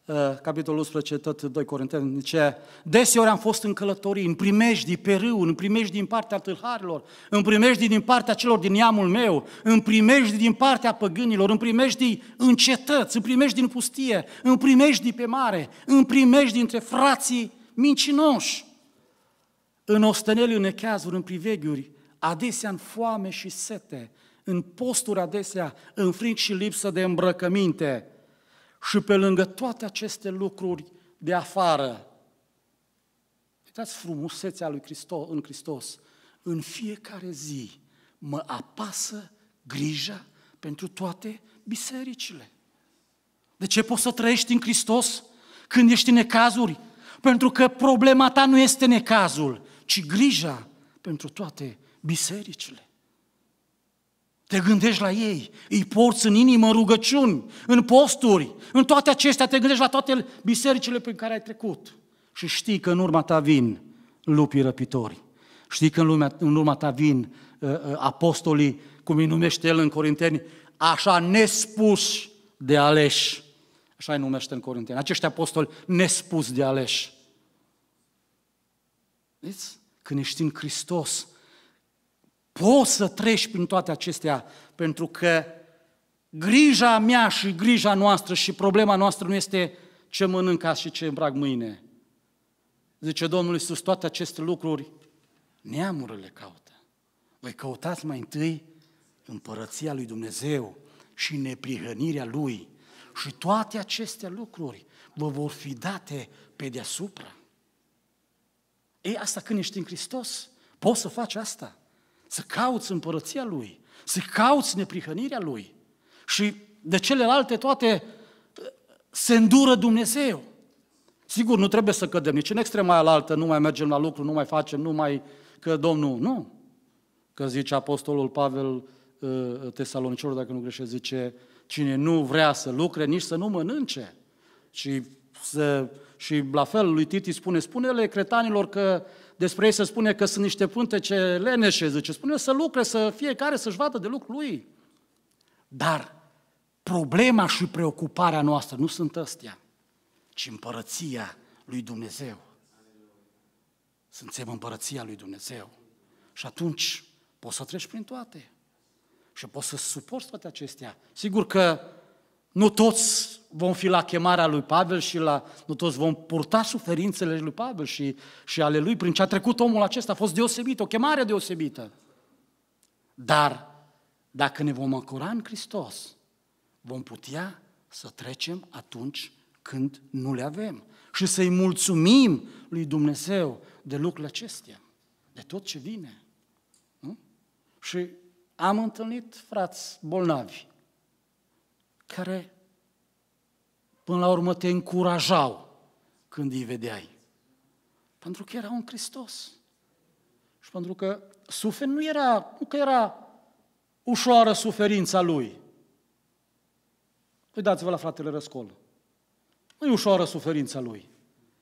uh, capitolul 11, tot 2 Corinteni, zice, deseori am fost în călătorii, în primejdi, pe râu, în primejdi din partea tâlharilor, în primejdi din partea celor din neamul meu, în primejdi din partea păgânilor, în primejdi în cetăți, în primejdi din pustie, în primejdi pe mare, în primejdi dintre frații mincinoși în osteneli, în echazuri, în priveghiuri, adesea în foame și sete, în posturi adesea, în frig și lipsă de îmbrăcăminte. Și pe lângă toate aceste lucruri de afară, uitați frumusețea lui Hristos, în Hristos, în fiecare zi mă apasă grija pentru toate bisericile. De ce poți să trăiești în Hristos când ești în necazuri? Pentru că problema ta nu este necazul, ci grija pentru toate bisericile. Te gândești la ei, îi porți în inimă în rugăciuni, în posturi, în toate acestea, te gândești la toate bisericile prin care ai trecut. Și știi că în urma ta vin lupii răpitori. Știi că în, lumea, în urma ta vin uh, uh, apostolii, cum îi numește el în Corinteni, așa nespus de aleși. Așa îi numește în Corinteni. Acești apostoli nespus de aleși. Vedeți? Când ești în Hristos, poți să treci prin toate acestea, pentru că grija mea și grija noastră și problema noastră nu este ce mănânc azi și ce îmbrac mâine. Zice Domnul Iisus, toate aceste lucruri neamurile caută. Voi căutați mai întâi împărăția lui Dumnezeu și neprihănirea Lui. Și toate aceste lucruri vă vor fi date pe deasupra. Ei, asta când ești în Hristos, poți să faci asta. Să cauți împărăția Lui, să cauți neprihănirea Lui. Și de celelalte toate se îndură Dumnezeu. Sigur, nu trebuie să cădem nici în extrema aia la altă, nu mai mergem la lucru, nu mai facem, nu mai că Domnul, nu. Că zice apostolul Pavel uh, tesalonicilor, dacă nu greșesc, zice, cine nu vrea să lucre, nici să nu mănânce, ci să și la fel lui Titi spune, spune-le cretanilor că despre ei se spune că sunt niște pântece leneșe, zice, spune să lucre, să fiecare să-și vadă de lucru lui. Dar problema și preocuparea noastră nu sunt astea, ci împărăția lui Dumnezeu. Suntem împărăția lui Dumnezeu. Și atunci poți să treci prin toate. Și poți să suporți toate acestea. Sigur că nu toți vom fi la chemarea lui Pavel și la, nu toți vom purta suferințele lui Pavel și, și ale lui. Prin ce a trecut omul acesta a fost deosebit, o chemare deosebită. Dar dacă ne vom acura în Hristos, vom putea să trecem atunci când nu le avem și să-i mulțumim lui Dumnezeu de lucrurile acestea, de tot ce vine. Nu? Și am întâlnit frați bolnavi care până la urmă te încurajau când îi vedeai. Pentru că era un Hristos. Și pentru că suferi nu era, nu că era ușoară suferința lui. Uitați-vă păi la fratele Răscol. Nu e ușoară suferința lui.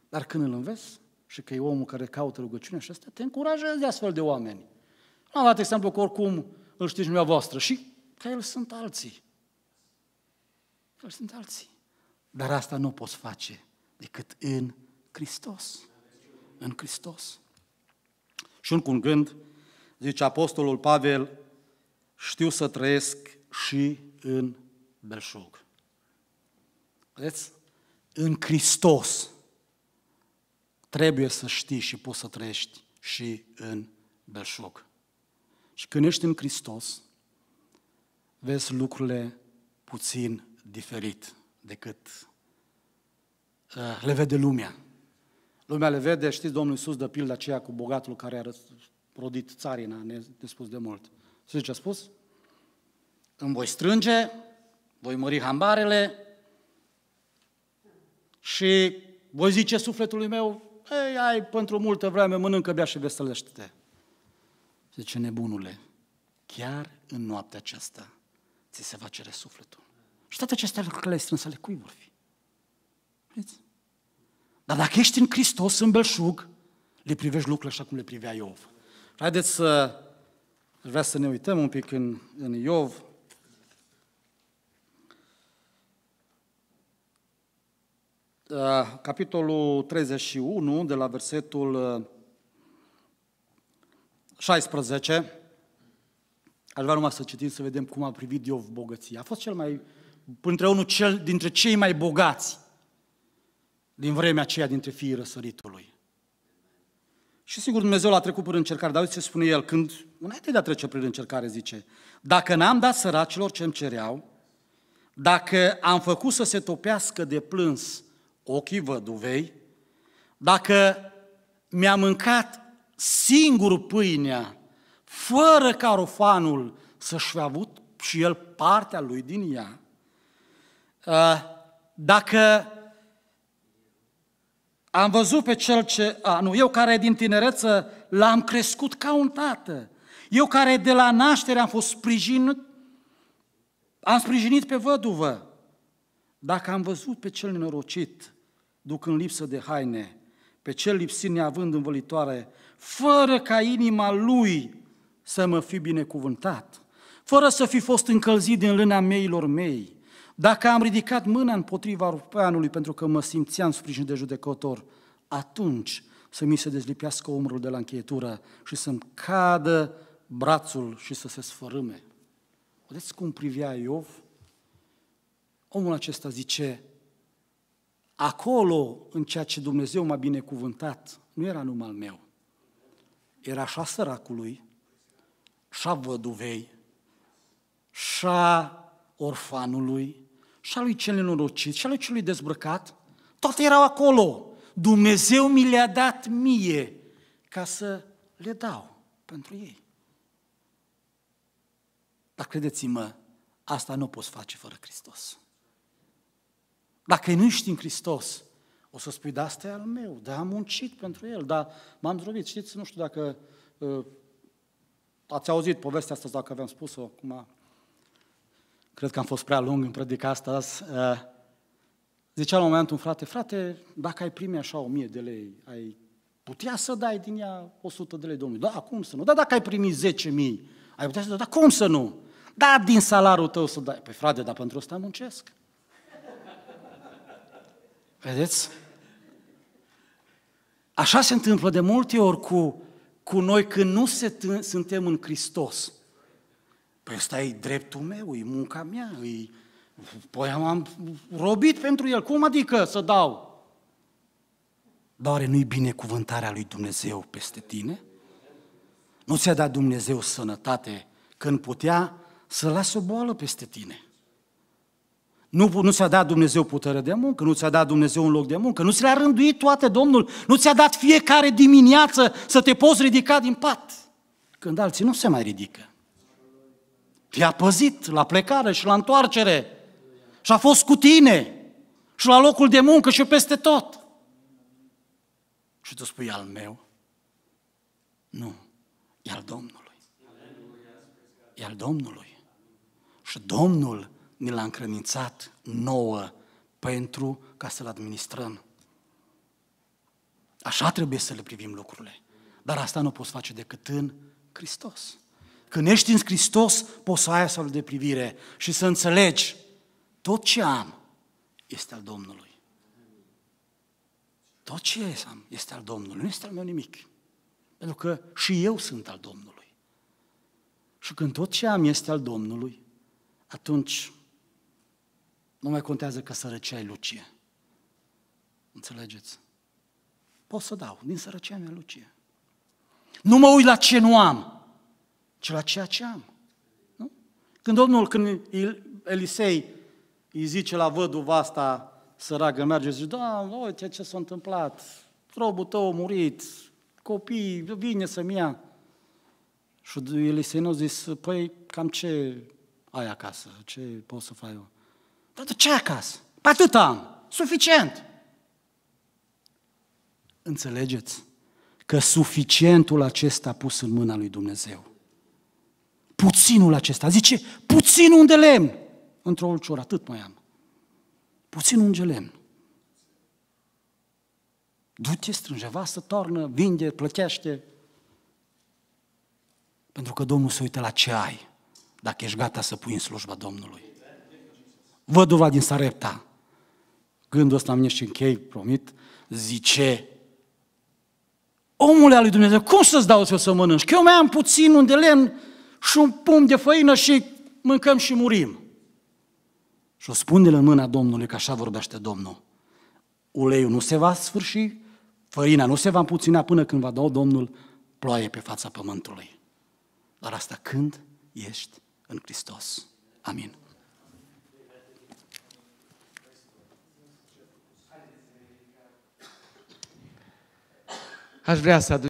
Dar când îl înveți și că e omul care caută rugăciunea și asta, te încurajează de astfel de oameni. Am dat exemplu că oricum îl știți dumneavoastră și ca el sunt alții. Fel sunt alții. Dar asta nu poți face decât în Hristos. În Hristos. Și cu un gând, zice Apostolul Pavel, știu să trăiesc și în belșug. Vedeți? În Hristos trebuie să știi și poți să trăiești și în belșug. Și când ești în Hristos, vezi lucrurile puțin diferit decât eh, le vede lumea. Lumea le vede, știți, Domnul Iisus de pildă aceea cu bogatul care a rodit țarina, ne, ne spus de mult. Să ce a spus? Îmi voi strânge, voi mări hambarele și voi zice sufletului meu, ei, ai pentru multă vreme, mănâncă, bea și veselește-te. Zice, nebunule, chiar în noaptea aceasta ți se va cere sufletul. Și toate acestea lucrurile strânse ale cui vor fi? Vedeți? Dar dacă ești în Hristos, în belșug, le privești lucrurile așa cum le privea Iov. Haideți să vrea să ne uităm un pic în, în Iov. Da, capitolul 31, de la versetul 16. Uh, aș vrea numai să citim, să vedem cum a privit Iov bogăția. A fost cel mai printre unul cel, dintre cei mai bogați din vremea aceea dintre fiii răsăritului. Și sigur Dumnezeu l-a trecut prin încercare, dar uite ce spune el, când, înainte de a trece prin încercare, zice, dacă n-am dat săracilor ce mi cereau, dacă am făcut să se topească de plâns ochii văduvei, dacă mi-a mâncat singur pâinea, fără ca rofanul să-și fi avut și el partea lui din ea, Uh, dacă am văzut pe cel ce, a, nu, eu care din tinereță l-am crescut ca un tată, eu care de la naștere am fost sprijinit, am sprijinit pe văduvă. Dacă am văzut pe cel nenorocit, duc în lipsă de haine, pe cel lipsit neavând învălitoare, fără ca inima lui să mă fi binecuvântat, fără să fi fost încălzit din lâna meilor mei, dacă am ridicat mâna împotriva europeanului pentru că mă simțeam sprijin de judecător, atunci să mi se dezlipească umărul de la încheietură și să-mi cadă brațul și să se sfărâme. Vedeți cum privea Iov? Omul acesta zice, acolo în ceea ce Dumnezeu m-a binecuvântat, nu era numai al meu. Era și săracului, și a văduvei, și a orfanului, și a lui cel nenorocit, și a lui celui dezbrăcat, toate erau acolo. Dumnezeu mi le-a dat mie ca să le dau pentru ei. Dar credeți-mă, asta nu o poți face fără Hristos. Dacă nu ești în Hristos, o să spui, da, asta e al meu, da, am muncit pentru el, da, m-am zdrobit. Știți, nu știu dacă uh, ați auzit povestea asta, dacă aveam spus-o acum cred că am fost prea lung în predica asta azi, uh, zicea la un moment un frate, frate, dacă ai primi așa o mie de lei, ai putea să dai din ea 100 de lei Domnului. Da, cum să nu? Da, dacă ai primi zece mii, ai putea să dai, da, cum să nu? Da, din salariul tău să dai. Păi frate, dar pentru asta muncesc. Vedeți? Așa se întâmplă de multe ori cu, cu noi când nu se, suntem în Hristos. Păi ăsta e dreptul meu, e munca mea, e... Păi am robit pentru el, cum adică să dau? Dar nu-i binecuvântarea lui Dumnezeu peste tine? Nu ți-a dat Dumnezeu sănătate când putea să lasă o boală peste tine? Nu, nu ți-a dat Dumnezeu putere de muncă, nu ți-a dat Dumnezeu un loc de muncă, nu ți a rânduit toate Domnul, nu ți-a dat fiecare dimineață să te poți ridica din pat, când alții nu se mai ridică te a păzit la plecare și la întoarcere. Și a fost cu tine. Și la locul de muncă și peste tot. Și tu spui, al meu? Nu, e al Domnului. E al Domnului. Și Domnul ni l-a încredințat nouă pentru ca să-l administrăm. Așa trebuie să le privim lucrurile. Dar asta nu poți face decât în Hristos. Când ești în Hristos, poți să ai astfel de privire și să înțelegi tot ce am este al Domnului. Tot ce am este al Domnului, nu este al meu nimic. Pentru că și eu sunt al Domnului. Și când tot ce am este al Domnului, atunci nu mai contează că sărăcia lucie. Înțelegeți? Pot să dau din sărăcia mea lucie. Nu mă uit la ce nu am, ci la ceea ce am. Nu? Când Domnul, când Elisei îi zice la văduva asta săragă, merge și zice, da, uite ce s-a întâmplat, robul tău a murit, copii, vine să-mi ia. Și Elisei nu a zis, păi cam ce ai acasă, ce poți să faci eu? Dar ce ai acasă? Pe atât am, suficient. Înțelegeți că suficientul acesta pus în mâna lui Dumnezeu puținul acesta. Zice, puțin un de lemn. Într-o ulcior, atât mai am. Puțin un de lemn. Du-te, strânge vasă, tornă, vinde, plătește. Pentru că Domnul se uită la ce ai, dacă ești gata să pui în slujba Domnului. Văduva din Sarepta, gândul ăsta mine și închei, promit, zice, omule al lui Dumnezeu, cum să-ți dau să mănânci? Că eu mai am puțin un de lemn și un pum de făină și mâncăm și murim. Și o spune în mâna Domnului, că așa vorbește Domnul. Uleiul nu se va sfârși, făina nu se va împuțina până când va da Domnul ploaie pe fața pământului. Dar asta când ești în Hristos. Amin. Aș vrea să aduc